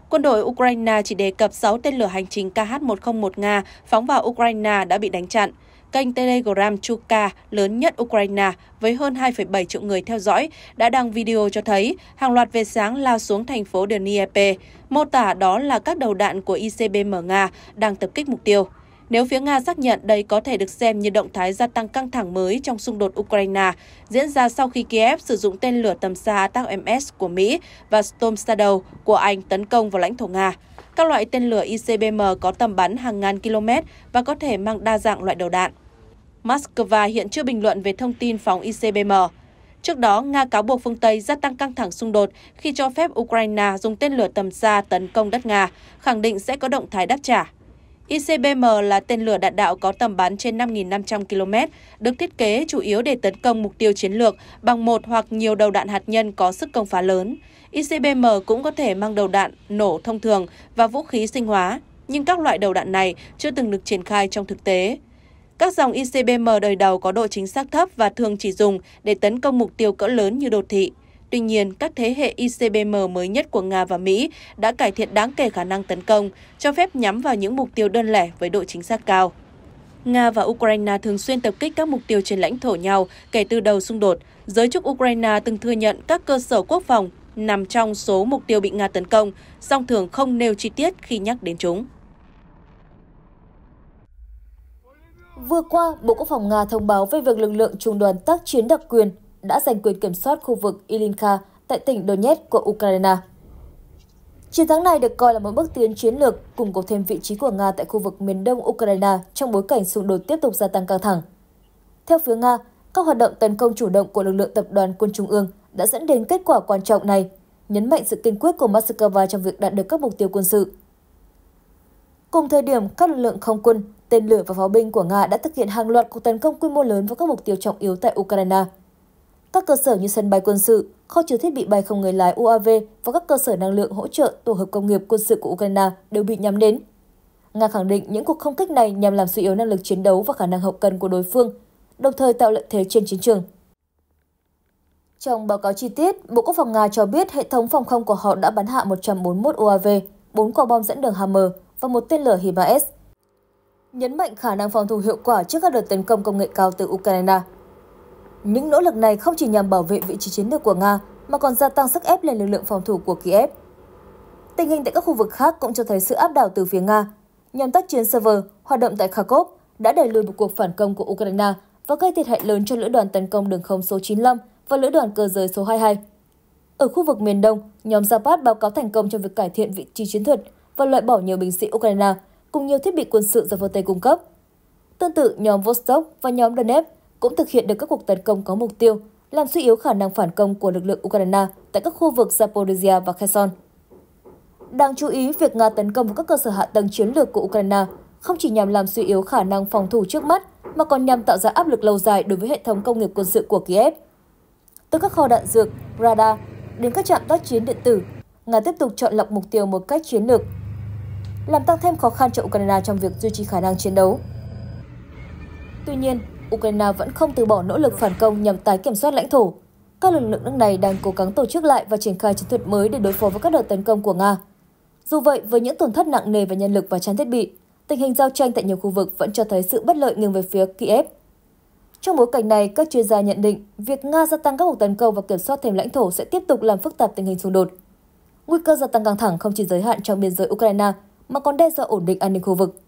Quân đội Ukraine chỉ đề cập 6 tên lửa hành trình KH-101 Nga phóng vào Ukraine đã bị đánh chặn kênh Telegram Chuka lớn nhất Ukraine với hơn 2,7 triệu người theo dõi đã đăng video cho thấy hàng loạt về sáng lao xuống thành phố Dnieper, mô tả đó là các đầu đạn của ICBM Nga đang tập kích mục tiêu. Nếu phía Nga xác nhận đây có thể được xem như động thái gia tăng căng thẳng mới trong xung đột Ukraine, diễn ra sau khi Kiev sử dụng tên lửa tầm xa ATAC-MS của Mỹ và Storm Shadow của Anh tấn công vào lãnh thổ Nga. Các loại tên lửa ICBM có tầm bắn hàng ngàn km và có thể mang đa dạng loại đầu đạn. Moscow hiện chưa bình luận về thông tin phóng ICBM. Trước đó, Nga cáo buộc phương Tây gia tăng căng thẳng xung đột khi cho phép Ukraine dùng tên lửa tầm xa tấn công đất Nga, khẳng định sẽ có động thái đáp trả. ICBM là tên lửa đạn đạo có tầm bắn trên 5.500 km, được thiết kế chủ yếu để tấn công mục tiêu chiến lược bằng một hoặc nhiều đầu đạn hạt nhân có sức công phá lớn. ICBM cũng có thể mang đầu đạn, nổ thông thường và vũ khí sinh hóa, nhưng các loại đầu đạn này chưa từng được triển khai trong thực tế. Các dòng ICBM đời đầu có độ chính xác thấp và thường chỉ dùng để tấn công mục tiêu cỡ lớn như đô thị. Tuy nhiên, các thế hệ ICBM mới nhất của Nga và Mỹ đã cải thiện đáng kể khả năng tấn công, cho phép nhắm vào những mục tiêu đơn lẻ với độ chính xác cao. Nga và Ukraine thường xuyên tập kích các mục tiêu trên lãnh thổ nhau kể từ đầu xung đột. Giới chức Ukraine từng thừa nhận các cơ sở quốc phòng nằm trong số mục tiêu bị Nga tấn công, song thường không nêu chi tiết khi nhắc đến chúng. Vừa qua, Bộ Quốc phòng Nga thông báo về việc lực lượng trung đoàn tác chiến đặc quyền đã giành quyền kiểm soát khu vực Ilinka tại tỉnh Donetsk của Ukraine. Chiến thắng này được coi là một bước tiến chiến lược, củng cố thêm vị trí của Nga tại khu vực miền đông Ukraine trong bối cảnh xung đột tiếp tục gia tăng căng thẳng. Theo phía Nga, các hoạt động tấn công chủ động của lực lượng tập đoàn quân Trung ương đã dẫn đến kết quả quan trọng này, nhấn mạnh sự kiên quyết của Moscow trong việc đạt được các mục tiêu quân sự. Cùng thời điểm, các lực lượng không quân tên lửa và pháo binh của Nga đã thực hiện hàng loạt cuộc tấn công quy mô lớn vào các mục tiêu trọng yếu tại Ukraine. Các cơ sở như sân bay quân sự, kho chứa thiết bị bay không người lái UAV và các cơ sở năng lượng hỗ trợ tổ hợp công nghiệp quân sự của Ukraine đều bị nhắm đến. Nga khẳng định những cuộc không kích này nhằm làm suy yếu năng lực chiến đấu và khả năng hậu cần của đối phương, đồng thời tạo lợi thế trên chiến trường. Trong báo cáo chi tiết, Bộ Quốc phòng Nga cho biết hệ thống phòng không của họ đã bắn hạ 141 UAV, 4 quả bom dẫn đường Hammer và một tên lửa HIMARS nhấn mạnh khả năng phòng thủ hiệu quả trước các đợt tấn công công nghệ cao từ Ukraine. Những nỗ lực này không chỉ nhằm bảo vệ vị trí chiến lược của Nga mà còn gia tăng sức ép lên lực lượng phòng thủ của Kiev. Tình hình tại các khu vực khác cũng cho thấy sự áp đảo từ phía Nga. Nhóm tác chiến server hoạt động tại Kharkov đã đẩy lùi một cuộc phản công của Ukraine và gây thiệt hại lớn cho lữ đoàn tấn công đường không số 95 và lữ đoàn cơ giới số 22. Ở khu vực miền Đông, nhóm Zapad báo cáo thành công trong việc cải thiện vị trí chiến thuật và loại bỏ nhiều binh sĩ Ukraine – cùng nhiều thiết bị quân sự do phương Tây cung cấp. Tương tự, nhóm Vostok và nhóm Donetsk cũng thực hiện được các cuộc tấn công có mục tiêu, làm suy yếu khả năng phản công của lực lượng Ukraine tại các khu vực Zaporizhia và Kherson. Đáng chú ý, việc Nga tấn công vào các cơ sở hạ tầng chiến lược của Ukraine không chỉ nhằm làm suy yếu khả năng phòng thủ trước mắt, mà còn nhằm tạo ra áp lực lâu dài đối với hệ thống công nghiệp quân sự của Kiev. Từ các kho đạn dược, radar đến các trạm tác chiến điện tử, Nga tiếp tục chọn lọc mục tiêu một cách chiến lược làm tăng thêm khó khăn cho Ukraine trong việc duy trì khả năng chiến đấu. Tuy nhiên, Ukraine vẫn không từ bỏ nỗ lực phản công nhằm tái kiểm soát lãnh thổ. Các lực lượng nước này đang cố gắng tổ chức lại và triển khai chiến thuật mới để đối phó với các đợt tấn công của Nga. Dù vậy, với những tổn thất nặng nề về nhân lực và trang thiết bị, tình hình giao tranh tại nhiều khu vực vẫn cho thấy sự bất lợi nghiêng về phía Kiev. Trong bối cảnh này, các chuyên gia nhận định việc Nga gia tăng các cuộc tấn công và kiểm soát thêm lãnh thổ sẽ tiếp tục làm phức tạp tình hình xung đột. Nguy cơ gia tăng căng thẳng không chỉ giới hạn trong biên giới Ukraine mà còn đe dọa ổn định an ninh khu vực.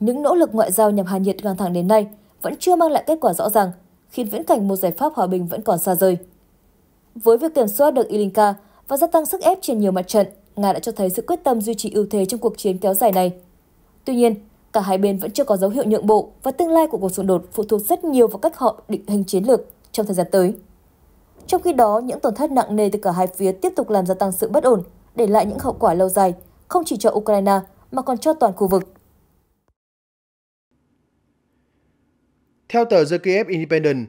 Những nỗ lực ngoại giao nhằm hạ nhiệt căng thẳng đến nay vẫn chưa mang lại kết quả rõ ràng, khiến viễn cảnh một giải pháp hòa bình vẫn còn xa rời. Với việc kiểm soát được Ilinka và gia tăng sức ép trên nhiều mặt trận, Nga đã cho thấy sự quyết tâm duy trì ưu thế trong cuộc chiến kéo dài này. Tuy nhiên, cả hai bên vẫn chưa có dấu hiệu nhượng bộ và tương lai của cuộc xung đột phụ thuộc rất nhiều vào cách họ định hình chiến lược trong thời gian tới. Trong khi đó, những tổn thất nặng nề từ cả hai phía tiếp tục làm gia tăng sự bất ổn, để lại những hậu quả lâu dài, không chỉ cho Ukraine mà còn cho toàn khu vực. Theo tờ The Kiev Independent,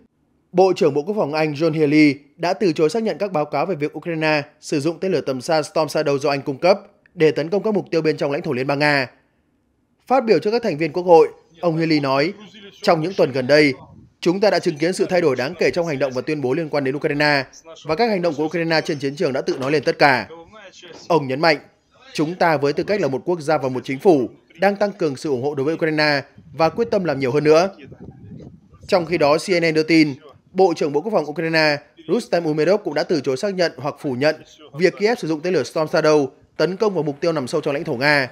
Bộ trưởng Bộ Quốc phòng Anh John Healey đã từ chối xác nhận các báo cáo về việc Ukraine sử dụng tên lửa tầm xa Storm Shadow do Anh cung cấp để tấn công các mục tiêu bên trong lãnh thổ Liên bang Nga. Phát biểu trước các thành viên Quốc hội, ông Healey nói, trong những tuần gần đây, chúng ta đã chứng kiến sự thay đổi đáng kể trong hành động và tuyên bố liên quan đến Ukraine, và các hành động của Ukraine trên chiến trường đã tự nói lên tất cả. Ông nhấn mạnh, Chúng ta với tư cách là một quốc gia và một chính phủ đang tăng cường sự ủng hộ đối với Ukraine và quyết tâm làm nhiều hơn nữa. Trong khi đó, CNN đưa tin, Bộ trưởng Bộ Quốc phòng Ukraine Rustem Umerov cũng đã từ chối xác nhận hoặc phủ nhận việc Kiev sử dụng tên lửa Storm Shadow tấn công vào mục tiêu nằm sâu trong lãnh thổ Nga.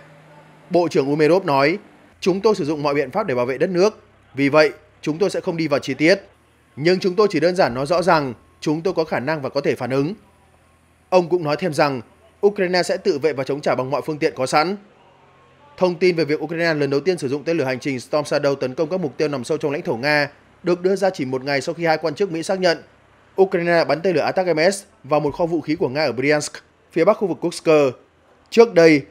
Bộ trưởng Umerov nói, chúng tôi sử dụng mọi biện pháp để bảo vệ đất nước, vì vậy chúng tôi sẽ không đi vào chi tiết. Nhưng chúng tôi chỉ đơn giản nói rõ rằng chúng tôi có khả năng và có thể phản ứng. Ông cũng nói thêm rằng Ukraine sẽ tự vệ và chống trả bằng mọi phương tiện có sẵn. Thông tin về việc Ukraine lần đầu tiên sử dụng tên lửa hành trình Storm Shadow tấn công các mục tiêu nằm sâu trong lãnh thổ Nga được đưa ra chỉ một ngày sau khi hai quan chức Mỹ xác nhận Ukraine bắn tên lửa Attack MS vào một kho vũ khí của Nga ở Bryansk, phía bắc khu vực Kursk. Trước đây,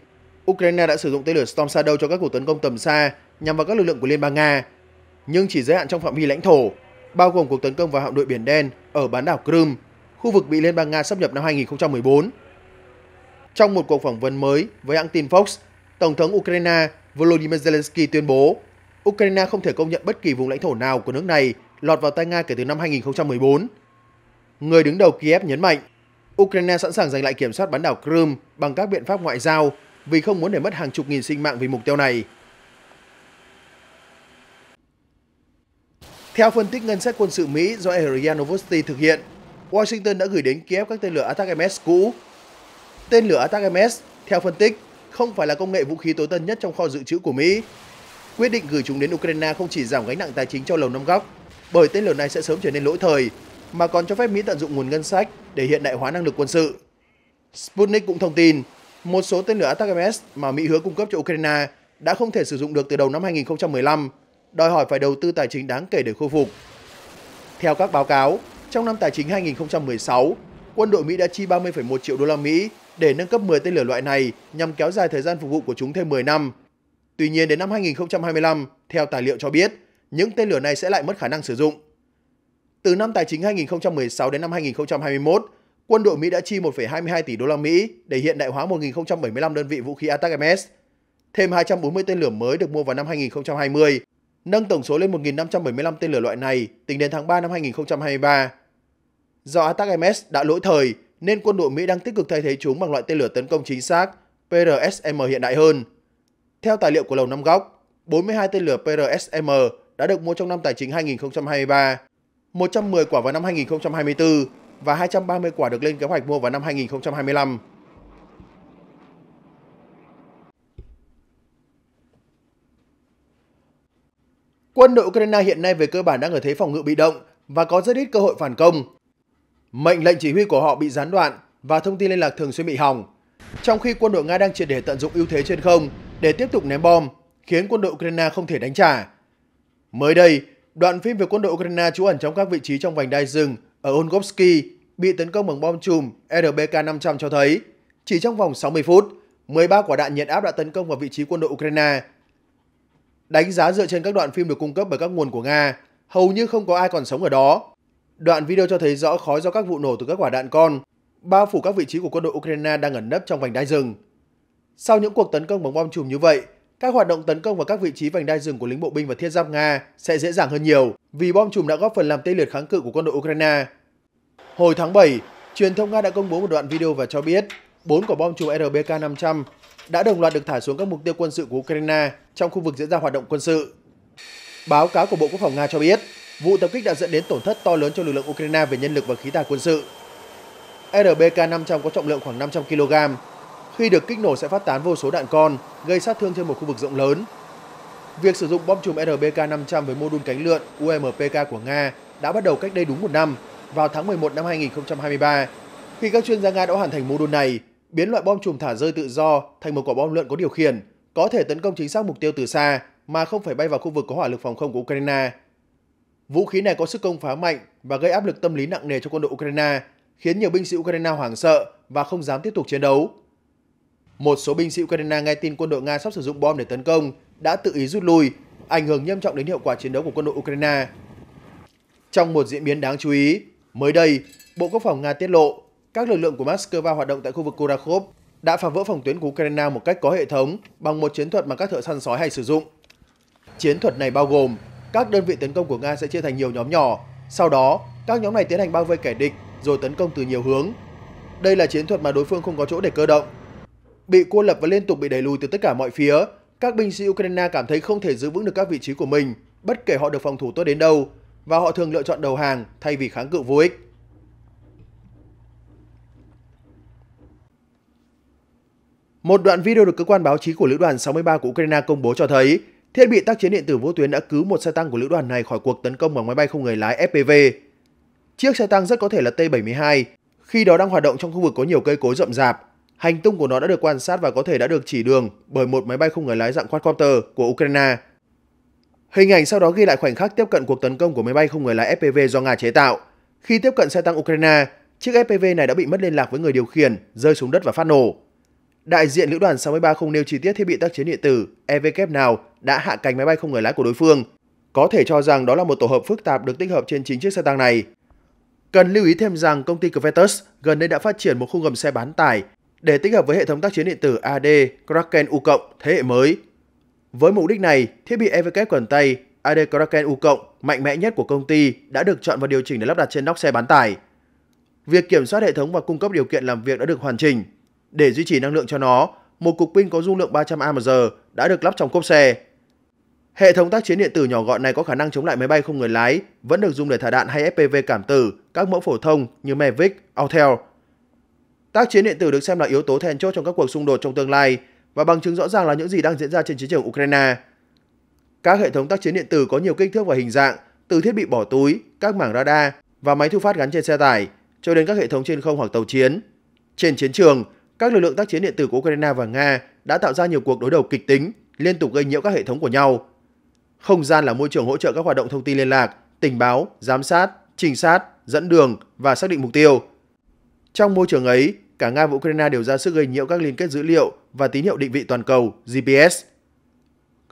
Ukraine đã sử dụng tên lửa Storm Shadow cho các cuộc tấn công tầm xa nhằm vào các lực lượng của Liên bang Nga, nhưng chỉ giới hạn trong phạm vi lãnh thổ, bao gồm cuộc tấn công vào hạm đội Biển Đen ở bán đảo Crimea, khu vực bị Liên bang Nga sắp nhập năm 2014. Trong một cuộc phỏng vấn mới với hãng tin Fox, Tổng thống Ukraine Volodymyr Zelensky tuyên bố Ukraine không thể công nhận bất kỳ vùng lãnh thổ nào của nước này lọt vào tay Nga kể từ năm 2014. Người đứng đầu Kiev nhấn mạnh, Ukraine sẵn sàng giành lại kiểm soát bán đảo Crimea bằng các biện pháp ngoại giao vì không muốn để mất hàng chục nghìn sinh mạng vì mục tiêu này. Theo phân tích ngân sách quân sự Mỹ do Area Novosti thực hiện, Washington đã gửi đến Kiev các tên lửa Attack-MS cũ Tên lửa attack theo phân tích, không phải là công nghệ vũ khí tối tân nhất trong kho dự trữ của Mỹ. Quyết định gửi chúng đến Ukraine không chỉ giảm gánh nặng tài chính cho Lầu Năm Góc, bởi tên lửa này sẽ sớm trở nên lỗi thời, mà còn cho phép Mỹ tận dụng nguồn ngân sách để hiện đại hóa năng lực quân sự. Sputnik cũng thông tin, một số tên lửa attack mà Mỹ hứa cung cấp cho Ukraine đã không thể sử dụng được từ đầu năm 2015, đòi hỏi phải đầu tư tài chính đáng kể để khôi phục. Theo các báo cáo, trong năm tài chính 2016, quân đội Mỹ đã chi 30,1 triệu đô la Mỹ để nâng cấp 10 tên lửa loại này nhằm kéo dài thời gian phục vụ của chúng thêm 10 năm. Tuy nhiên đến năm 2025, theo tài liệu cho biết, những tên lửa này sẽ lại mất khả năng sử dụng. Từ năm tài chính 2016 đến năm 2021, quân đội Mỹ đã chi 1,22 tỷ đô la Mỹ để hiện đại hóa 1 1075 đơn vị vũ khí ATACMS. Thêm 240 tên lửa mới được mua vào năm 2020, nâng tổng số lên 1.575 tên lửa loại này tính đến tháng 3 năm 2023. Do ATACMS đã lỗi thời nên quân đội Mỹ đang tích cực thay thế chúng bằng loại tên lửa tấn công chính xác PRSM hiện đại hơn. Theo tài liệu của Lầu Năm Góc, 42 tên lửa PRSM đã được mua trong năm tài chính 2023, 110 quả vào năm 2024 và 230 quả được lên kế hoạch mua vào năm 2025. Quân đội Ukraine hiện nay về cơ bản đang ở thế phòng ngự bị động và có rất ít cơ hội phản công. Mệnh lệnh chỉ huy của họ bị gián đoạn và thông tin liên lạc thường xuyên bị hỏng. Trong khi quân đội Nga đang triệt để tận dụng ưu thế trên không để tiếp tục ném bom, khiến quân đội Ukraine không thể đánh trả. Mới đây, đoạn phim về quân đội Ukraine trú ẩn trong các vị trí trong vành đai rừng ở Ongovsky bị tấn công bằng bom chùm RBK-500 cho thấy, chỉ trong vòng 60 phút, 13 quả đạn nhiệt áp đã tấn công vào vị trí quân đội Ukraine. Đánh giá dựa trên các đoạn phim được cung cấp bởi các nguồn của Nga, hầu như không có ai còn sống ở đó. Đoạn video cho thấy rõ khói do các vụ nổ từ các quả đạn con bao phủ các vị trí của quân đội Ukraine đang ẩn nấp trong vành đai rừng. Sau những cuộc tấn công bằng bom chùm như vậy, các hoạt động tấn công vào các vị trí vành đai rừng của lính bộ binh và thiết giáp Nga sẽ dễ dàng hơn nhiều vì bom chùm đã góp phần làm tê liệt kháng cự của quân đội Ukraine. Hồi tháng 7, truyền thông Nga đã công bố một đoạn video và cho biết 4 quả bom chùm RBK-500 đã đồng loạt được thả xuống các mục tiêu quân sự của Ukraine trong khu vực diễn ra hoạt động quân sự. Báo cáo của Bộ Quốc phòng Nga cho biết, Vụ tập kích đã dẫn đến tổn thất to lớn cho lực lượng Ukraine về nhân lực và khí tài quân sự. RBK-500 có trọng lượng khoảng 500 kg. Khi được kích nổ sẽ phát tán vô số đạn con, gây sát thương trên một khu vực rộng lớn. Việc sử dụng bom chùm RBK-500 với mô đun cánh lượn UMPK của Nga đã bắt đầu cách đây đúng một năm, vào tháng 11 năm 2023, khi các chuyên gia Nga đã hoàn thành mô đun này, biến loại bom chùm thả rơi tự do thành một quả bom lượn có điều khiển, có thể tấn công chính xác mục tiêu từ xa mà không phải bay vào khu vực có hỏa lực phòng không của Ukraine. Vũ khí này có sức công phá mạnh và gây áp lực tâm lý nặng nề cho quân đội Ukraine, khiến nhiều binh sĩ Ukraine hoảng sợ và không dám tiếp tục chiến đấu. Một số binh sĩ Ukraine nghe tin quân đội Nga sắp sử dụng bom để tấn công đã tự ý rút lui, ảnh hưởng nghiêm trọng đến hiệu quả chiến đấu của quân đội Ukraine. Trong một diễn biến đáng chú ý, mới đây, Bộ Quốc phòng Nga tiết lộ các lực lượng của Moscow hoạt động tại khu vực Kurakov đã phá vỡ phòng tuyến của Ukraine một cách có hệ thống bằng một chiến thuật mà các thợ săn sói hay sử dụng. Chiến thuật này bao gồm các đơn vị tấn công của Nga sẽ chia thành nhiều nhóm nhỏ. Sau đó, các nhóm này tiến hành bao vây kẻ địch rồi tấn công từ nhiều hướng. Đây là chiến thuật mà đối phương không có chỗ để cơ động. Bị cô lập và liên tục bị đẩy lùi từ tất cả mọi phía, các binh sĩ Ukraine cảm thấy không thể giữ vững được các vị trí của mình, bất kể họ được phòng thủ tốt đến đâu, và họ thường lựa chọn đầu hàng thay vì kháng cự vô ích. Một đoạn video được cơ quan báo chí của lữ đoàn 63 của Ukraine công bố cho thấy Thiết bị tác chiến điện tử vô tuyến đã cứu một xe tăng của lữ đoàn này khỏi cuộc tấn công bằng máy bay không người lái FPV. Chiếc xe tăng rất có thể là T-72, khi đó đang hoạt động trong khu vực có nhiều cây cối rậm rạp. Hành tung của nó đã được quan sát và có thể đã được chỉ đường bởi một máy bay không người lái dạng quadcopter của Ukraine. Hình ảnh sau đó ghi lại khoảnh khắc tiếp cận cuộc tấn công của máy bay không người lái FPV do Nga chế tạo. Khi tiếp cận xe tăng Ukraine, chiếc FPV này đã bị mất liên lạc với người điều khiển, rơi xuống đất và phát nổ. Đại diện lữ đoàn 63 không nêu chi tiết thiết bị tác chiến điện tử EVK nào đã hạ cánh máy bay không người lái của đối phương. Có thể cho rằng đó là một tổ hợp phức tạp được tích hợp trên chính chiếc xe tăng này. Cần lưu ý thêm rằng công ty Kvetus gần đây đã phát triển một khung gầm xe bán tải để tích hợp với hệ thống tác chiến điện tử AD Kraken U+ thế hệ mới. Với mục đích này, thiết bị EVK quần tay AD Kraken U+ mạnh mẽ nhất của công ty đã được chọn và điều chỉnh để lắp đặt trên nóc xe bán tải. Việc kiểm soát hệ thống và cung cấp điều kiện làm việc đã được hoàn chỉnh. Để duy trì năng lượng cho nó, một cục pin có dung lượng 300 Ah đã được lắp trong cốp xe. Hệ thống tác chiến điện tử nhỏ gọn này có khả năng chống lại máy bay không người lái, vẫn được dùng để thả đạn hay FPV cảm tử, các mẫu phổ thông như Mavic, Autel. Tác chiến điện tử được xem là yếu tố then chốt trong các cuộc xung đột trong tương lai và bằng chứng rõ ràng là những gì đang diễn ra trên chiến trường Ukraine. Các hệ thống tác chiến điện tử có nhiều kích thước và hình dạng, từ thiết bị bỏ túi, các mảng radar và máy thu phát gắn trên xe tải, cho đến các hệ thống trên không hoặc tàu chiến. Trên chiến trường, các lực lượng tác chiến điện tử của Ukraine và Nga đã tạo ra nhiều cuộc đối đầu kịch tính, liên tục gây nhiễu các hệ thống của nhau. Không gian là môi trường hỗ trợ các hoạt động thông tin liên lạc, tình báo, giám sát, trinh sát, dẫn đường và xác định mục tiêu. Trong môi trường ấy, cả Nga và Ukraine đều ra sức gây nhiễu các liên kết dữ liệu và tín hiệu định vị toàn cầu GPS.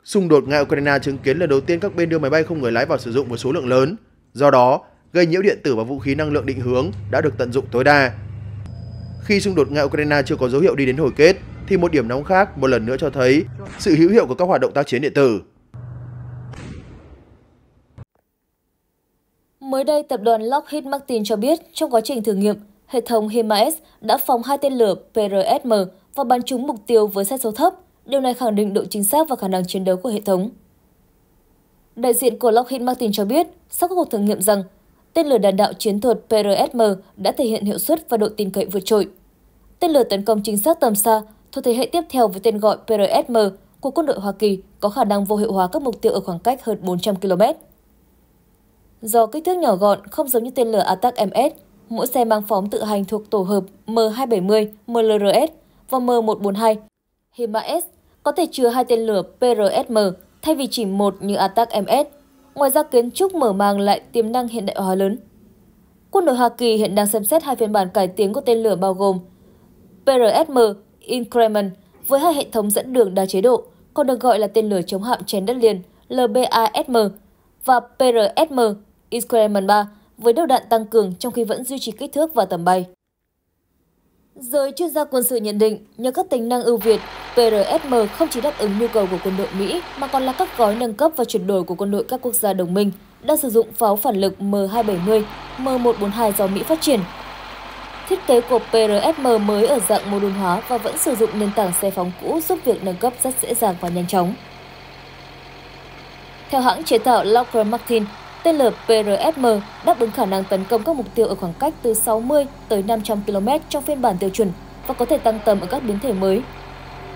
Xung đột Nga-Ukraine chứng kiến lần đầu tiên các bên đưa máy bay không người lái vào sử dụng một số lượng lớn. Do đó, gây nhiễu điện tử và vũ khí năng lượng định hướng đã được tận dụng tối đa khi xung đột Nga-Ukraine chưa có dấu hiệu đi đến hồi kết, thì một điểm nóng khác một lần nữa cho thấy sự hữu hiệu của các hoạt động tác chiến điện tử. Mới đây, tập đoàn Lockheed Martin cho biết trong quá trình thử nghiệm, hệ thống HIMARS đã phóng hai tên lửa PRSM và bắn trúng mục tiêu với sát số thấp. Điều này khẳng định độ chính xác và khả năng chiến đấu của hệ thống. Đại diện của Lockheed Martin cho biết, sau các cuộc thử nghiệm rằng, tên lửa đạn đạo chiến thuật PRSM đã thể hiện hiệu suất và độ tin cậy vượt trội. Tên lửa tấn công chính xác tầm xa thuộc thế hệ tiếp theo với tên gọi PRSM của quân đội Hoa Kỳ có khả năng vô hiệu hóa các mục tiêu ở khoảng cách hơn 400 km. Do kích thước nhỏ gọn, không giống như tên lửa Attack-MS, mỗi xe mang phóng tự hành thuộc tổ hợp M270, MLRS và M142. HIMARS có thể chứa hai tên lửa PRSM thay vì chỉ một như Attack-MS. Ngoài ra, kiến trúc mở mang lại tiềm năng hiện đại hóa lớn. Quân đội Hoa Kỳ hiện đang xem xét hai phiên bản cải tiến của tên lửa bao gồm PRSM Increment với hai hệ thống dẫn đường đa chế độ, còn được gọi là tên lửa chống hạm trên đất liền LBASM và PRSM Increment 3 với đầu đạn tăng cường trong khi vẫn duy trì kích thước và tầm bay. Giới chuyên gia quân sự nhận định, nhờ các tính năng ưu việt, PRSM không chỉ đáp ứng nhu cầu của quân đội Mỹ mà còn là các gói nâng cấp và chuyển đổi của quân đội các quốc gia đồng minh đang sử dụng pháo phản lực M270, M142 do Mỹ phát triển Thiết kế của PRSM mới ở dạng mô đun hóa và vẫn sử dụng nền tảng xe phóng cũ giúp việc nâng cấp rất dễ dàng và nhanh chóng. Theo hãng chế tạo Lockheed Martin, tên lửa PRSM đáp ứng khả năng tấn công các mục tiêu ở khoảng cách từ 60 tới 500 km trong phiên bản tiêu chuẩn và có thể tăng tầm ở các biến thể mới.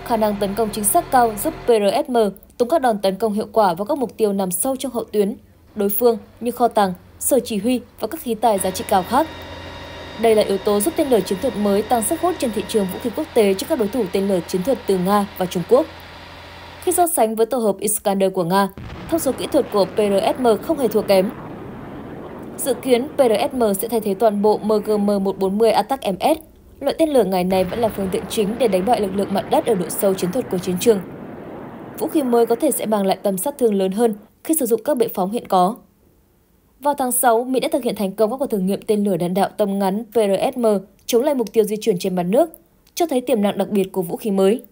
Khả năng tấn công chính xác cao giúp PRSM tung các đòn tấn công hiệu quả vào các mục tiêu nằm sâu trong hậu tuyến, đối phương như kho tàng, sở chỉ huy và các khí tài giá trị cao khác đây là yếu tố giúp tên lửa chiến thuật mới tăng sức hút trên thị trường vũ khí quốc tế cho các đối thủ tên lửa chiến thuật từ Nga và Trung Quốc. Khi so sánh với tổ hợp Iskander của Nga, thông số kỹ thuật của PRSM không hề thua kém. Dự kiến PRSM sẽ thay thế toàn bộ MGM-140 Attack-MS. Loại tên lửa ngày này vẫn là phương tiện chính để đánh bại lực lượng mặt đất ở độ sâu chiến thuật của chiến trường. Vũ khí mới có thể sẽ mang lại tầm sát thương lớn hơn khi sử dụng các bệ phóng hiện có. Vào tháng 6, Mỹ đã thực hiện thành công các cuộc thử nghiệm tên lửa đạn đạo tầm ngắn PRSM chống lại mục tiêu di chuyển trên mặt nước, cho thấy tiềm năng đặc biệt của vũ khí mới.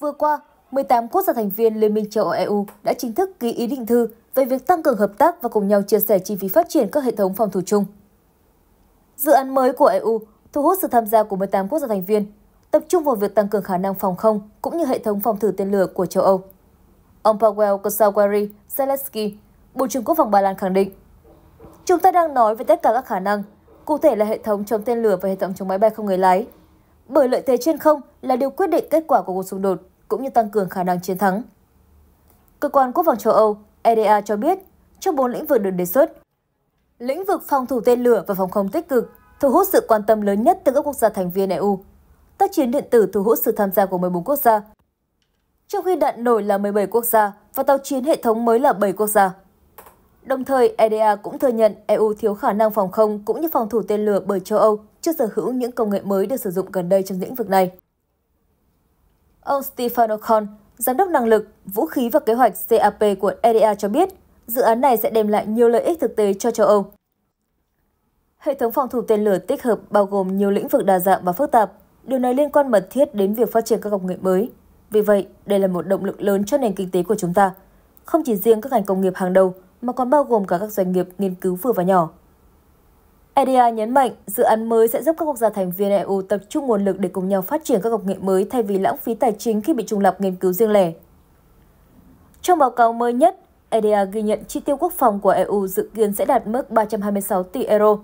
Vừa qua, 18 quốc gia thành viên Liên minh châu Âu EU đã chính thức ký ý định thư về việc tăng cường hợp tác và cùng nhau chia sẻ chi phí phát triển các hệ thống phòng thủ chung. Dự án mới của EU thu hút sự tham gia của 18 quốc gia thành viên, tập trung vào việc tăng cường khả năng phòng không cũng như hệ thống phòng thủ tên lửa của châu Âu. Ông Pawel Kosawari Zelensky, Bộ trưởng Quốc phòng Ba Lan khẳng định, Chúng ta đang nói về tất cả các khả năng, cụ thể là hệ thống chống tên lửa và hệ thống chống máy bay không người lái. Bởi lợi thế trên không là điều quyết định kết quả của cuộc xung đột, cũng như tăng cường khả năng chiến thắng. Cơ quan Quốc phòng châu Âu EDA cho biết, trong bốn lĩnh vực được đề xuất, lĩnh vực phòng thủ tên lửa và phòng không tích cực thu hút sự quan tâm lớn nhất từ các quốc gia thành viên EU. Tác chiến điện tử thu hút sự tham gia của 14 quốc gia trong khi đạn nổi là 17 quốc gia và tàu chiến hệ thống mới là 7 quốc gia. Đồng thời, EDA cũng thừa nhận EU thiếu khả năng phòng không cũng như phòng thủ tên lửa bởi châu Âu chưa sở hữu những công nghệ mới được sử dụng gần đây trong lĩnh vực này. Ông Stefan Ocon, Giám đốc Năng lực, Vũ khí và Kế hoạch CAP của EDA cho biết, dự án này sẽ đem lại nhiều lợi ích thực tế cho châu Âu. Hệ thống phòng thủ tên lửa tích hợp bao gồm nhiều lĩnh vực đa dạng và phức tạp. Điều này liên quan mật thiết đến việc phát triển các công nghệ mới, vì vậy, đây là một động lực lớn cho nền kinh tế của chúng ta, không chỉ riêng các ngành công nghiệp hàng đầu mà còn bao gồm cả các doanh nghiệp nghiên cứu vừa và nhỏ. EDA nhấn mạnh, dự án mới sẽ giúp các quốc gia thành viên EU tập trung nguồn lực để cùng nhau phát triển các công nghệ mới thay vì lãng phí tài chính khi bị trùng lập nghiên cứu riêng lẻ. Trong báo cáo mới nhất, EDA ghi nhận chi tiêu quốc phòng của EU dự kiến sẽ đạt mức 326 tỷ euro,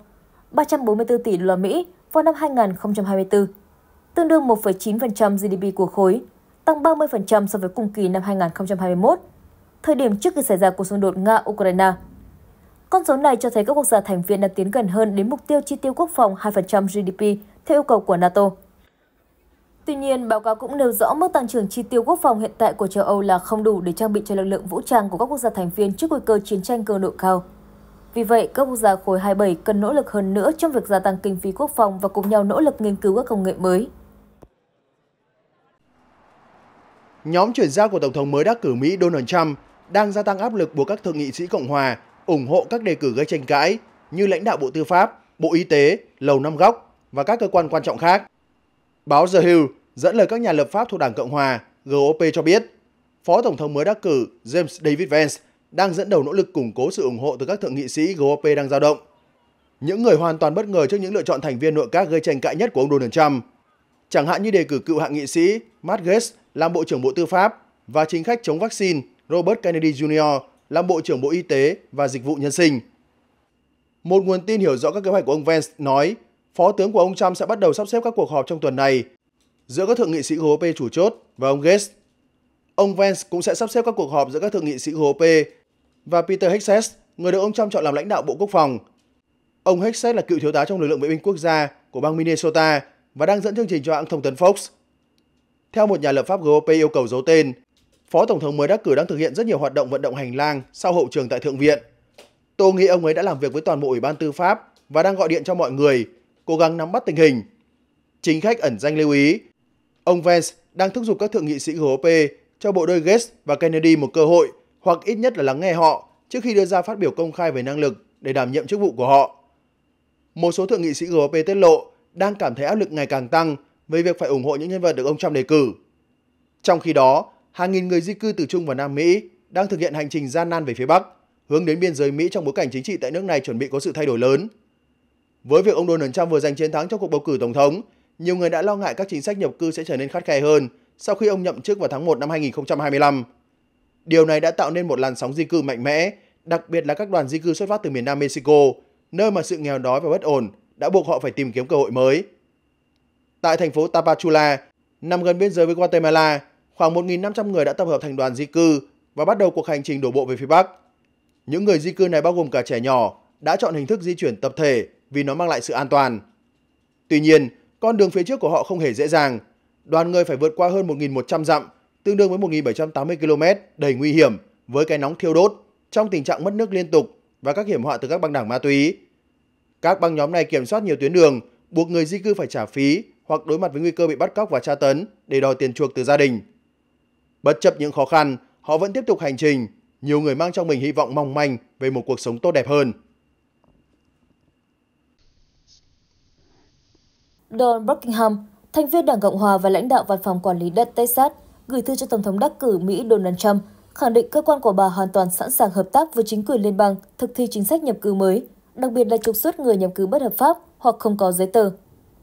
344 tỷ đô la Mỹ vào năm 2024, tương đương 1,9% GDP của khối tăng 30% so với cùng kỳ năm 2021, thời điểm trước khi xảy ra cuộc xung đột Nga-Ukraine. Con số này cho thấy các quốc gia thành viên đã tiến gần hơn đến mục tiêu chi tiêu quốc phòng 2% GDP theo yêu cầu của NATO. Tuy nhiên, báo cáo cũng nêu rõ mức tăng trưởng chi tiêu quốc phòng hiện tại của châu Âu là không đủ để trang bị cho lực lượng vũ trang của các quốc gia thành viên trước nguy cơ chiến tranh cường độ cao. Vì vậy, các quốc gia khối 27 cần nỗ lực hơn nữa trong việc gia tăng kinh phí quốc phòng và cùng nhau nỗ lực nghiên cứu các công nghệ mới. nhóm chuyển giao của Tổng thống mới đắc cử Mỹ Donald Trump đang gia tăng áp lực buộc các thượng nghị sĩ Cộng hòa ủng hộ các đề cử gây tranh cãi như lãnh đạo Bộ Tư pháp, Bộ Y tế, Lầu Năm Góc và các cơ quan quan trọng khác. Báo The Hill dẫn lời các nhà lập pháp thuộc Đảng Cộng hòa GOP cho biết, Phó Tổng thống mới đắc cử James David Vance đang dẫn đầu nỗ lực củng cố sự ủng hộ từ các thượng nghị sĩ GOP đang dao động. Những người hoàn toàn bất ngờ trước những lựa chọn thành viên nội các gây tranh cãi nhất của ông Donald Trump. Chẳng hạn như đề cử cựu hạ nghị sĩ Matt Gaetz làm Bộ trưởng Bộ Tư pháp và chính khách chống vaccine Robert Kennedy Jr. làm Bộ trưởng Bộ Y tế và Dịch vụ Nhân sinh. Một nguồn tin hiểu rõ các kế hoạch của ông Vance nói, phó tướng của ông Trump sẽ bắt đầu sắp xếp các cuộc họp trong tuần này giữa các thượng nghị sĩ GOP chủ chốt và ông Gates. Ông Vance cũng sẽ sắp xếp các cuộc họp giữa các thượng nghị sĩ GOP và Peter Hexet, người được ông Trump chọn làm lãnh đạo Bộ Quốc phòng. Ông Hexet là cựu thiếu tá trong lực lượng vệ binh quốc gia của bang Minnesota và đang dẫn chương trình cho hãng thông tấn Fox. Theo một nhà lập pháp GOP yêu cầu giấu tên, Phó Tổng thống mới đắc cử đang thực hiện rất nhiều hoạt động vận động hành lang sau hậu trường tại Thượng viện. Tôi nghĩ ông ấy đã làm việc với toàn bộ Ủy ban Tư pháp và đang gọi điện cho mọi người, cố gắng nắm bắt tình hình. Chính khách ẩn danh lưu ý, ông Vance đang thúc giục các thượng nghị sĩ GOP cho bộ đôi Gates và Kennedy một cơ hội hoặc ít nhất là lắng nghe họ trước khi đưa ra phát biểu công khai về năng lực để đảm nhiệm chức vụ của họ. Một số thượng nghị sĩ GOP tiết lộ đang cảm thấy áp lực ngày càng tăng về việc phải ủng hộ những nhân vật được ông Trump đề cử. Trong khi đó, hàng nghìn người di cư từ Trung và Nam Mỹ đang thực hiện hành trình gian nan về phía Bắc, hướng đến biên giới Mỹ trong bối cảnh chính trị tại nước này chuẩn bị có sự thay đổi lớn. Với việc ông Donald Trump vừa giành chiến thắng trong cuộc bầu cử tổng thống, nhiều người đã lo ngại các chính sách nhập cư sẽ trở nên khắt khe hơn sau khi ông nhậm chức vào tháng 1 năm 2025. Điều này đã tạo nên một làn sóng di cư mạnh mẽ, đặc biệt là các đoàn di cư xuất phát từ miền Nam Mexico, nơi mà sự nghèo đói và bất ổn đã buộc họ phải tìm kiếm cơ hội mới tại thành phố Tapachula, nằm gần biên giới với Guatemala, khoảng 1.500 người đã tập hợp thành đoàn di cư và bắt đầu cuộc hành trình đổ bộ về phía Bắc. Những người di cư này bao gồm cả trẻ nhỏ, đã chọn hình thức di chuyển tập thể vì nó mang lại sự an toàn. Tuy nhiên, con đường phía trước của họ không hề dễ dàng. Đoàn người phải vượt qua hơn 1.100 dặm, tương đương với 1.780 km đầy nguy hiểm với cái nóng thiêu đốt, trong tình trạng mất nước liên tục và các hiểm họa từ các băng đảng ma túy. Các băng nhóm này kiểm soát nhiều tuyến đường, buộc người di cư phải trả phí hoặc đối mặt với nguy cơ bị bắt cóc và tra tấn để đòi tiền chuộc từ gia đình. Bất chấp những khó khăn, họ vẫn tiếp tục hành trình. Nhiều người mang trong mình hy vọng mong manh về một cuộc sống tốt đẹp hơn. Don Buckingham, thành viên Đảng Cộng Hòa và lãnh đạo văn phòng quản lý đất Texas, gửi thư cho Tổng thống đắc cử Mỹ Donald Trump, khẳng định cơ quan của bà hoàn toàn sẵn sàng hợp tác với chính quyền liên bang thực thi chính sách nhập cư mới, đặc biệt là trục xuất người nhập cư bất hợp pháp hoặc không có giấy tờ.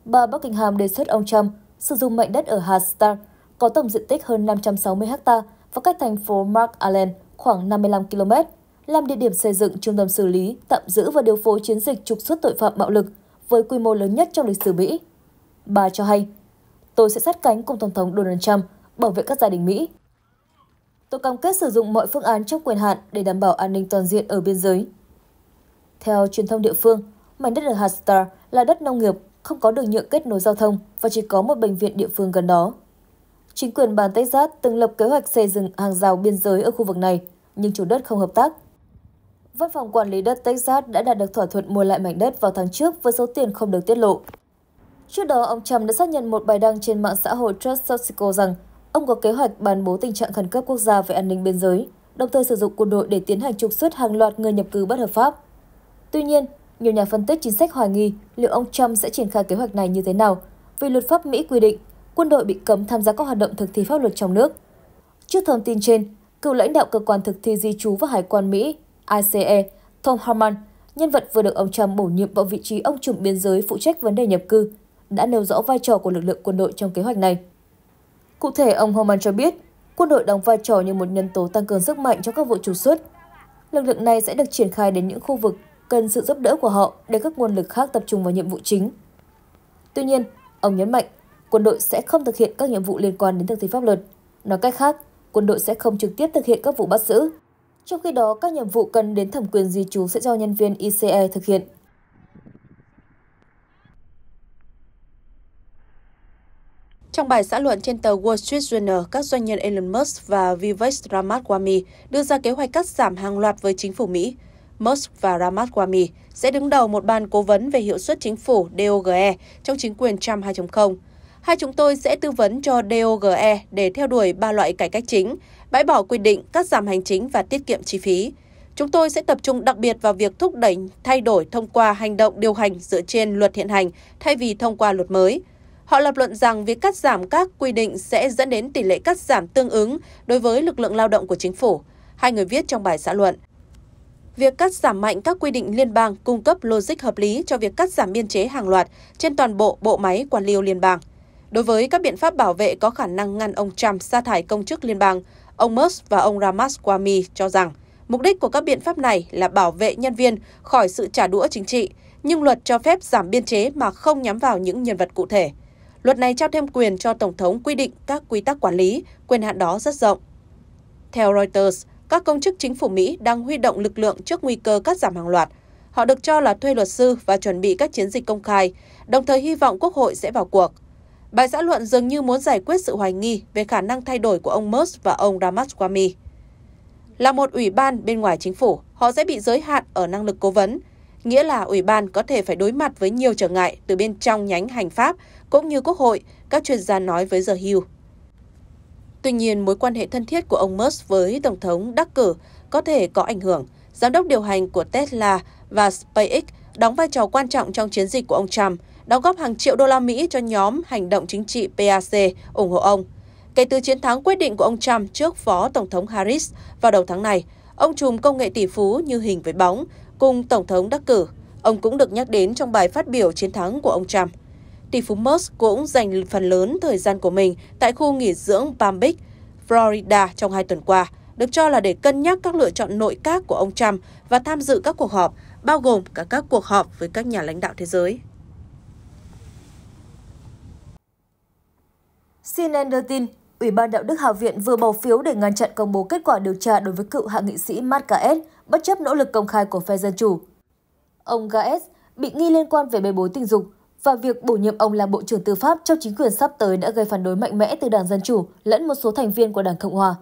Bà Buckingham đề xuất ông Trump sử dụng mệnh đất ở Hardstaff có tổng diện tích hơn 560 ha và cách thành phố Mark Allen khoảng 55 km, làm địa điểm xây dựng trung tâm xử lý, tạm giữ và điều phối chiến dịch trục xuất tội phạm bạo lực với quy mô lớn nhất trong lịch sử Mỹ. Bà cho hay, tôi sẽ sát cánh cùng Tổng thống Donald Trump bảo vệ các gia đình Mỹ. Tôi cam kết sử dụng mọi phương án trong quyền hạn để đảm bảo an ninh toàn diện ở biên giới. Theo truyền thông địa phương, mảnh đất ở Hastar là đất nông nghiệp không có đường nhựa kết nối giao thông và chỉ có một bệnh viện địa phương gần đó. Chính quyền bàn Texas từng lập kế hoạch xây dựng hàng rào biên giới ở khu vực này, nhưng chủ đất không hợp tác. Văn phòng quản lý đất Texas đã đạt được thỏa thuận mua lại mảnh đất vào tháng trước với số tiền không được tiết lộ. Trước đó, ông Trump đã xác nhận một bài đăng trên mạng xã hội Trust Social rằng ông có kế hoạch ban bố tình trạng khẩn cấp quốc gia về an ninh biên giới, đồng thời sử dụng quân đội để tiến hành trục xuất hàng loạt người nhập cư bất hợp pháp. Tuy nhiên, nhiều nhà phân tích chính sách hoài nghi liệu ông Trump sẽ triển khai kế hoạch này như thế nào, vì luật pháp Mỹ quy định quân đội bị cấm tham gia các hoạt động thực thi pháp luật trong nước. Trước thông tin trên, cựu lãnh đạo cơ quan thực thi di trú và hải quan Mỹ ICE Tom Harman, nhân vật vừa được ông Trump bổ nhiệm vào vị trí ông trùm biên giới phụ trách vấn đề nhập cư, đã nêu rõ vai trò của lực lượng quân đội trong kế hoạch này. Cụ thể, ông Homan cho biết, quân đội đóng vai trò như một nhân tố tăng cường sức mạnh cho các vụ trục xuất. Lực lượng này sẽ được triển khai đến những khu vực cần sự giúp đỡ của họ để các nguồn lực khác tập trung vào nhiệm vụ chính. Tuy nhiên, ông nhấn mạnh quân đội sẽ không thực hiện các nhiệm vụ liên quan đến thực thi pháp luật. Nói cách khác, quân đội sẽ không trực tiếp thực hiện các vụ bắt giữ. Trong khi đó, các nhiệm vụ cần đến thẩm quyền di trú sẽ do nhân viên ICE thực hiện. Trong bài xã luận trên tờ Wall Street Journal, các doanh nhân Elon Musk và Vivek Ramaswamy đưa ra kế hoạch cắt giảm hàng loạt với chính phủ Mỹ. Musk và Ramaswamy sẽ đứng đầu một ban cố vấn về hiệu suất chính phủ DOGE trong chính quyền Trump 2.0. Hai chúng tôi sẽ tư vấn cho DOGE để theo đuổi ba loại cải cách chính, bãi bỏ quy định, cắt giảm hành chính và tiết kiệm chi phí. Chúng tôi sẽ tập trung đặc biệt vào việc thúc đẩy thay đổi thông qua hành động điều hành dựa trên luật hiện hành thay vì thông qua luật mới. Họ lập luận rằng việc cắt giảm các quy định sẽ dẫn đến tỷ lệ cắt giảm tương ứng đối với lực lượng lao động của chính phủ. Hai người viết trong bài xã luận. Việc cắt giảm mạnh các quy định liên bang cung cấp logic hợp lý cho việc cắt giảm biên chế hàng loạt trên toàn bộ bộ máy quản lý liên bang. Đối với các biện pháp bảo vệ có khả năng ngăn ông Trump sa thải công chức liên bang, ông Musk và ông Ramaswamy cho rằng mục đích của các biện pháp này là bảo vệ nhân viên khỏi sự trả đũa chính trị, nhưng luật cho phép giảm biên chế mà không nhắm vào những nhân vật cụ thể. Luật này trao thêm quyền cho Tổng thống quy định các quy tắc quản lý, quyền hạn đó rất rộng. Theo Reuters, các công chức chính phủ Mỹ đang huy động lực lượng trước nguy cơ cắt giảm hàng loạt. Họ được cho là thuê luật sư và chuẩn bị các chiến dịch công khai, đồng thời hy vọng Quốc hội sẽ vào cuộc. Bài xã luận dường như muốn giải quyết sự hoài nghi về khả năng thay đổi của ông Musk và ông Ramaswamy. Là một ủy ban bên ngoài chính phủ, họ sẽ bị giới hạn ở năng lực cố vấn, nghĩa là ủy ban có thể phải đối mặt với nhiều trở ngại từ bên trong nhánh hành pháp cũng như quốc hội, các chuyên gia nói với The Hill. Tuy nhiên, mối quan hệ thân thiết của ông Musk với Tổng thống đắc cử có thể có ảnh hưởng. Giám đốc điều hành của Tesla và SpaceX đóng vai trò quan trọng trong chiến dịch của ông Trump, đóng góp hàng triệu đô la Mỹ cho nhóm hành động chính trị PAC ủng hộ ông. Kể từ chiến thắng quyết định của ông Trump trước Phó Tổng thống Harris vào đầu tháng này, ông trùm công nghệ tỷ phú như hình với bóng cùng Tổng thống đắc cử. Ông cũng được nhắc đến trong bài phát biểu chiến thắng của ông Trump tỷ phú Musk cũng dành phần lớn thời gian của mình tại khu nghỉ dưỡng Palm Beach, Florida trong hai tuần qua, được cho là để cân nhắc các lựa chọn nội các của ông Trump và tham dự các cuộc họp, bao gồm cả các cuộc họp với các nhà lãnh đạo thế giới. CNN đưa tin, Ủy ban Đạo đức Hạ viện vừa bỏ phiếu để ngăn chặn công bố kết quả điều tra đối với cựu hạ nghị sĩ Matt Gaetz, bất chấp nỗ lực công khai của phe Dân Chủ. Ông Gaetz bị nghi liên quan về bê bối tình dục, và việc bổ nhiệm ông làm Bộ trưởng Tư pháp trong chính quyền sắp tới đã gây phản đối mạnh mẽ từ Đảng Dân Chủ lẫn một số thành viên của Đảng Cộng Hòa.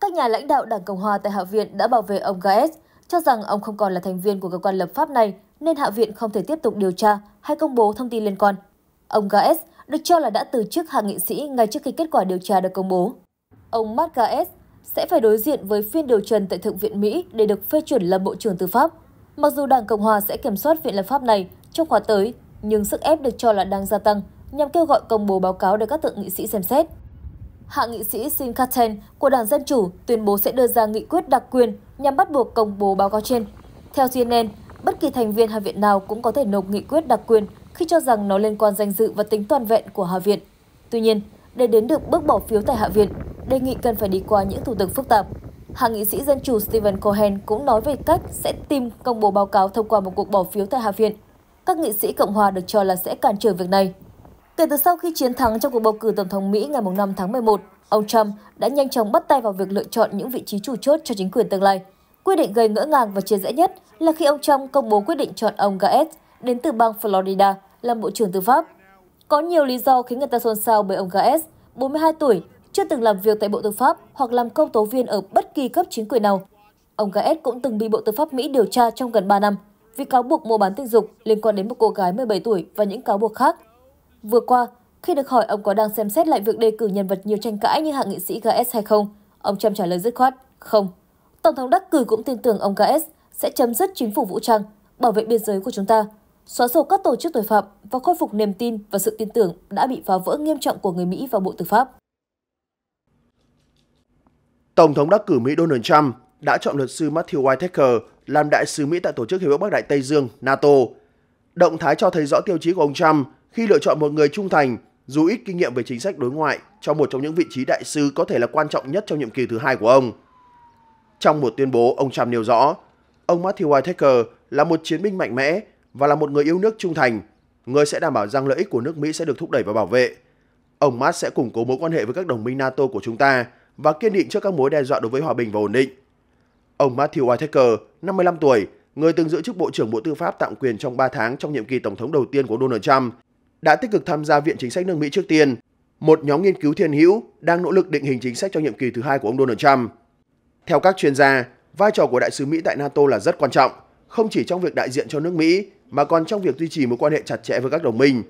Các nhà lãnh đạo Đảng Cộng Hòa tại Hạ viện đã bảo vệ ông Gaetz, cho rằng ông không còn là thành viên của cơ quan lập pháp này nên Hạ viện không thể tiếp tục điều tra hay công bố thông tin liên quan. Ông Gaetz được cho là đã từ chức hạ nghị sĩ ngay trước khi kết quả điều tra được công bố. Ông Matt Gaetz sẽ phải đối diện với phiên điều trần tại Thượng viện Mỹ để được phê chuẩn làm Bộ trưởng Tư pháp. Mặc dù Đảng Cộng Hòa sẽ kiểm soát Viện lập pháp này trong khóa tới nhưng sức ép được cho là đang gia tăng nhằm kêu gọi công bố báo cáo để các thượng nghị sĩ xem xét. Hạ nghị sĩ Sin Katten của Đảng Dân Chủ tuyên bố sẽ đưa ra nghị quyết đặc quyền nhằm bắt buộc công bố báo cáo trên. Theo CNN, bất kỳ thành viên Hạ viện nào cũng có thể nộp nghị quyết đặc quyền khi cho rằng nó liên quan danh dự và tính toàn vẹn của Hạ viện. Tuy nhiên, để đến được bước bỏ phiếu tại Hạ viện, đề nghị cần phải đi qua những thủ tục phức tạp. Hạ nghị sĩ Dân Chủ Stephen Cohen cũng nói về cách sẽ tìm công bố báo cáo thông qua một cuộc bỏ phiếu tại Hạ viện – các nghị sĩ Cộng hòa được cho là sẽ cản trở việc này. Kể từ sau khi chiến thắng trong cuộc bầu cử Tổng thống Mỹ ngày 5 tháng 11, ông Trump đã nhanh chóng bắt tay vào việc lựa chọn những vị trí chủ chốt cho chính quyền tương lai. Quyết định gây ngỡ ngàng và chia rẽ nhất là khi ông Trump công bố quyết định chọn ông Gaetz đến từ bang Florida làm Bộ trưởng Tư pháp. Có nhiều lý do khiến người ta xôn xao bởi ông Gaetz, 42 tuổi, chưa từng làm việc tại Bộ Tư pháp hoặc làm công tố viên ở bất kỳ cấp chính quyền nào. Ông Gaetz cũng từng bị Bộ Tư pháp Mỹ điều tra trong gần 3 năm vì cáo buộc mua bán tình dục liên quan đến một cô gái 17 tuổi và những cáo buộc khác. Vừa qua, khi được hỏi ông có đang xem xét lại việc đề cử nhân vật nhiều tranh cãi như hạ nghị sĩ Gaes hay không, ông Trump trả lời dứt khoát, không. Tổng thống đắc cử cũng tin tưởng ông Gaes sẽ chấm dứt chính phủ vũ trang, bảo vệ biên giới của chúng ta, xóa sổ các tổ chức tội phạm và khôi phục niềm tin và sự tin tưởng đã bị phá vỡ nghiêm trọng của người Mỹ và Bộ Tư pháp. Tổng thống đắc cử Mỹ Donald Trump đã chọn luật sư Matthew Whitehacker làm đại sứ Mỹ tại Tổ chức Hiệp ước Bắc Đại Tây Dương NATO. Động thái cho thấy rõ tiêu chí của ông Trump khi lựa chọn một người trung thành dù ít kinh nghiệm về chính sách đối ngoại cho một trong những vị trí đại sứ có thể là quan trọng nhất trong nhiệm kỳ thứ hai của ông. Trong một tuyên bố, ông Trump nêu rõ, ông Matthew Whitaker là một chiến binh mạnh mẽ và là một người yêu nước trung thành. Người sẽ đảm bảo rằng lợi ích của nước Mỹ sẽ được thúc đẩy và bảo vệ. Ông Matt sẽ củng cố mối quan hệ với các đồng minh NATO của chúng ta và kiên định trước các mối đe dọa đối với hòa bình và ổn định. Ông Matthew Whitaker, 55 tuổi, người từng giữ chức Bộ trưởng Bộ Tư pháp tạm quyền trong 3 tháng trong nhiệm kỳ Tổng thống đầu tiên của Donald Trump, đã tích cực tham gia Viện Chính sách nước Mỹ trước tiên, một nhóm nghiên cứu thiên hữu đang nỗ lực định hình chính sách cho nhiệm kỳ thứ hai của ông Donald Trump. Theo các chuyên gia, vai trò của đại sứ Mỹ tại NATO là rất quan trọng, không chỉ trong việc đại diện cho nước Mỹ mà còn trong việc duy trì mối quan hệ chặt chẽ với các đồng minh.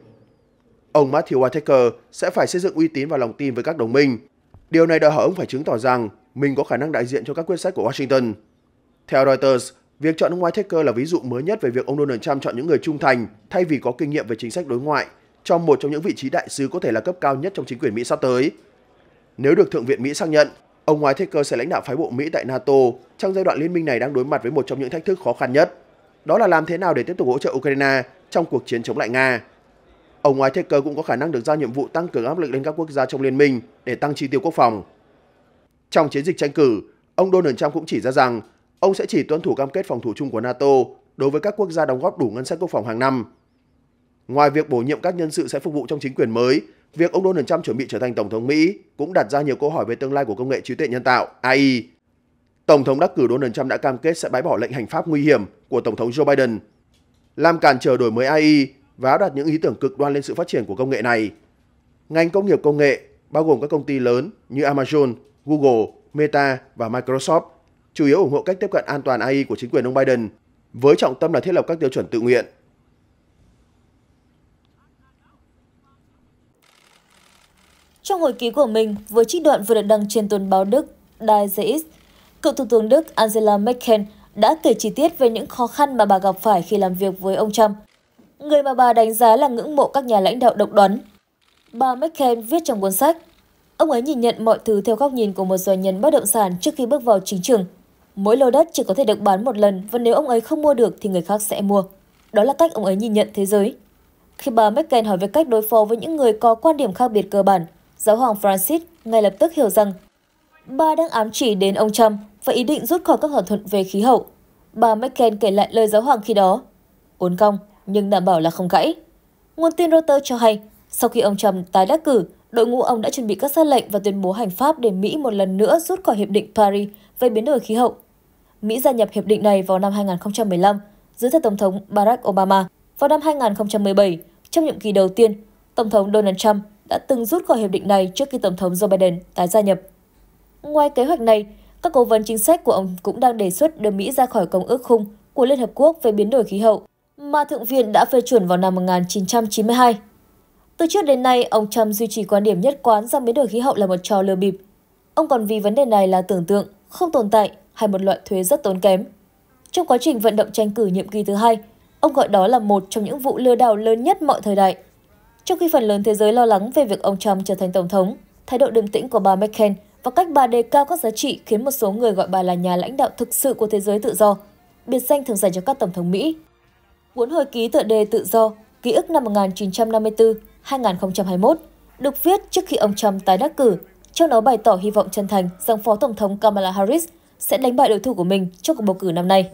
Ông Matthew Whitaker sẽ phải xây dựng uy tín và lòng tin với các đồng minh. Điều này đòi hỏi ông phải chứng tỏ rằng mình có khả năng đại diện cho các quyết sách của Washington. Theo Reuters, việc chọn ông Whitaker là ví dụ mới nhất về việc ông Donald Trump chọn những người trung thành thay vì có kinh nghiệm về chính sách đối ngoại trong một trong những vị trí đại sứ có thể là cấp cao nhất trong chính quyền Mỹ sắp tới. Nếu được Thượng viện Mỹ xác nhận, ông Whitaker sẽ lãnh đạo phái bộ Mỹ tại NATO trong giai đoạn liên minh này đang đối mặt với một trong những thách thức khó khăn nhất. Đó là làm thế nào để tiếp tục hỗ trợ Ukraine trong cuộc chiến chống lại Nga. Ông Whitaker cũng có khả năng được giao nhiệm vụ tăng cường áp lực lên các quốc gia trong liên minh để tăng chi tiêu quốc phòng. Trong chiến dịch tranh cử, ông Donald Trump cũng chỉ ra rằng ông sẽ chỉ tuân thủ cam kết phòng thủ chung của NATO đối với các quốc gia đóng góp đủ ngân sách quốc phòng hàng năm. Ngoài việc bổ nhiệm các nhân sự sẽ phục vụ trong chính quyền mới, việc ông Donald Trump chuẩn bị trở thành tổng thống Mỹ cũng đặt ra nhiều câu hỏi về tương lai của công nghệ trí tuệ nhân tạo AI. Tổng thống đắc cử Donald Trump đã cam kết sẽ bãi bỏ lệnh hành pháp nguy hiểm của tổng thống Joe Biden, làm cản trở đổi mới AI và áp đặt những ý tưởng cực đoan lên sự phát triển của công nghệ này. Ngành công nghiệp công nghệ bao gồm các công ty lớn như Amazon, Google, Meta và Microsoft, chủ yếu ủng hộ cách tiếp cận an toàn AI của chính quyền ông Biden, với trọng tâm là thiết lập các tiêu chuẩn tự nguyện. Trong hồi ký của mình, với trích đoạn vừa được đăng trên tuần báo Đức Die Zeit, cựu Thủ tướng Đức Angela Merkel đã kể chi tiết về những khó khăn mà bà gặp phải khi làm việc với ông Trump, người mà bà đánh giá là ngưỡng mộ các nhà lãnh đạo độc đoán. Bà Merkel viết trong cuốn sách Ông ấy nhìn nhận mọi thứ theo góc nhìn của một doanh nhân bất động sản trước khi bước vào chính trường. Mỗi lô đất chỉ có thể được bán một lần và nếu ông ấy không mua được thì người khác sẽ mua. Đó là cách ông ấy nhìn nhận thế giới. Khi bà Merkel hỏi về cách đối phó với những người có quan điểm khác biệt cơ bản, giáo hoàng Francis ngay lập tức hiểu rằng bà đang ám chỉ đến ông Trump và ý định rút khỏi các thỏa thuận về khí hậu. Bà Merkel kể lại lời giáo hoàng khi đó. Uốn cong, nhưng đảm bảo là không gãy. Nguồn tin Reuters cho hay, sau khi ông Trump tái đắc cử, Đội ngũ ông đã chuẩn bị các sắc lệnh và tuyên bố hành pháp để Mỹ một lần nữa rút khỏi Hiệp định Paris về biến đổi khí hậu. Mỹ gia nhập hiệp định này vào năm 2015 dưới thời Tổng thống Barack Obama. Vào năm 2017, trong nhiệm kỳ đầu tiên, Tổng thống Donald Trump đã từng rút khỏi hiệp định này trước khi Tổng thống Joe Biden tái gia nhập. Ngoài kế hoạch này, các cố vấn chính sách của ông cũng đang đề xuất đưa Mỹ ra khỏi Công ước Khung của Liên Hợp Quốc về biến đổi khí hậu mà Thượng viện đã phê chuẩn vào năm 1992. Từ trước đến nay, ông Trump duy trì quan điểm nhất quán rằng biến đổi khí hậu là một trò lừa bịp. Ông còn vì vấn đề này là tưởng tượng, không tồn tại hay một loại thuế rất tốn kém. Trong quá trình vận động tranh cử nhiệm kỳ thứ hai, ông gọi đó là một trong những vụ lừa đảo lớn nhất mọi thời đại. Trong khi phần lớn thế giới lo lắng về việc ông Trump trở thành tổng thống, thái độ điềm tĩnh của bà McCain và cách bà đề cao các giá trị khiến một số người gọi bà là nhà lãnh đạo thực sự của thế giới tự do, biệt danh thường dành cho các tổng thống Mỹ. Cuốn hồi ký tựa đề Tự do, ký ức năm 1954 2021, được viết trước khi ông Trump tái đắc cử. Trong đó bày tỏ hy vọng chân thành rằng Phó Tổng thống Kamala Harris sẽ đánh bại đối thủ của mình trong cuộc bầu cử năm nay.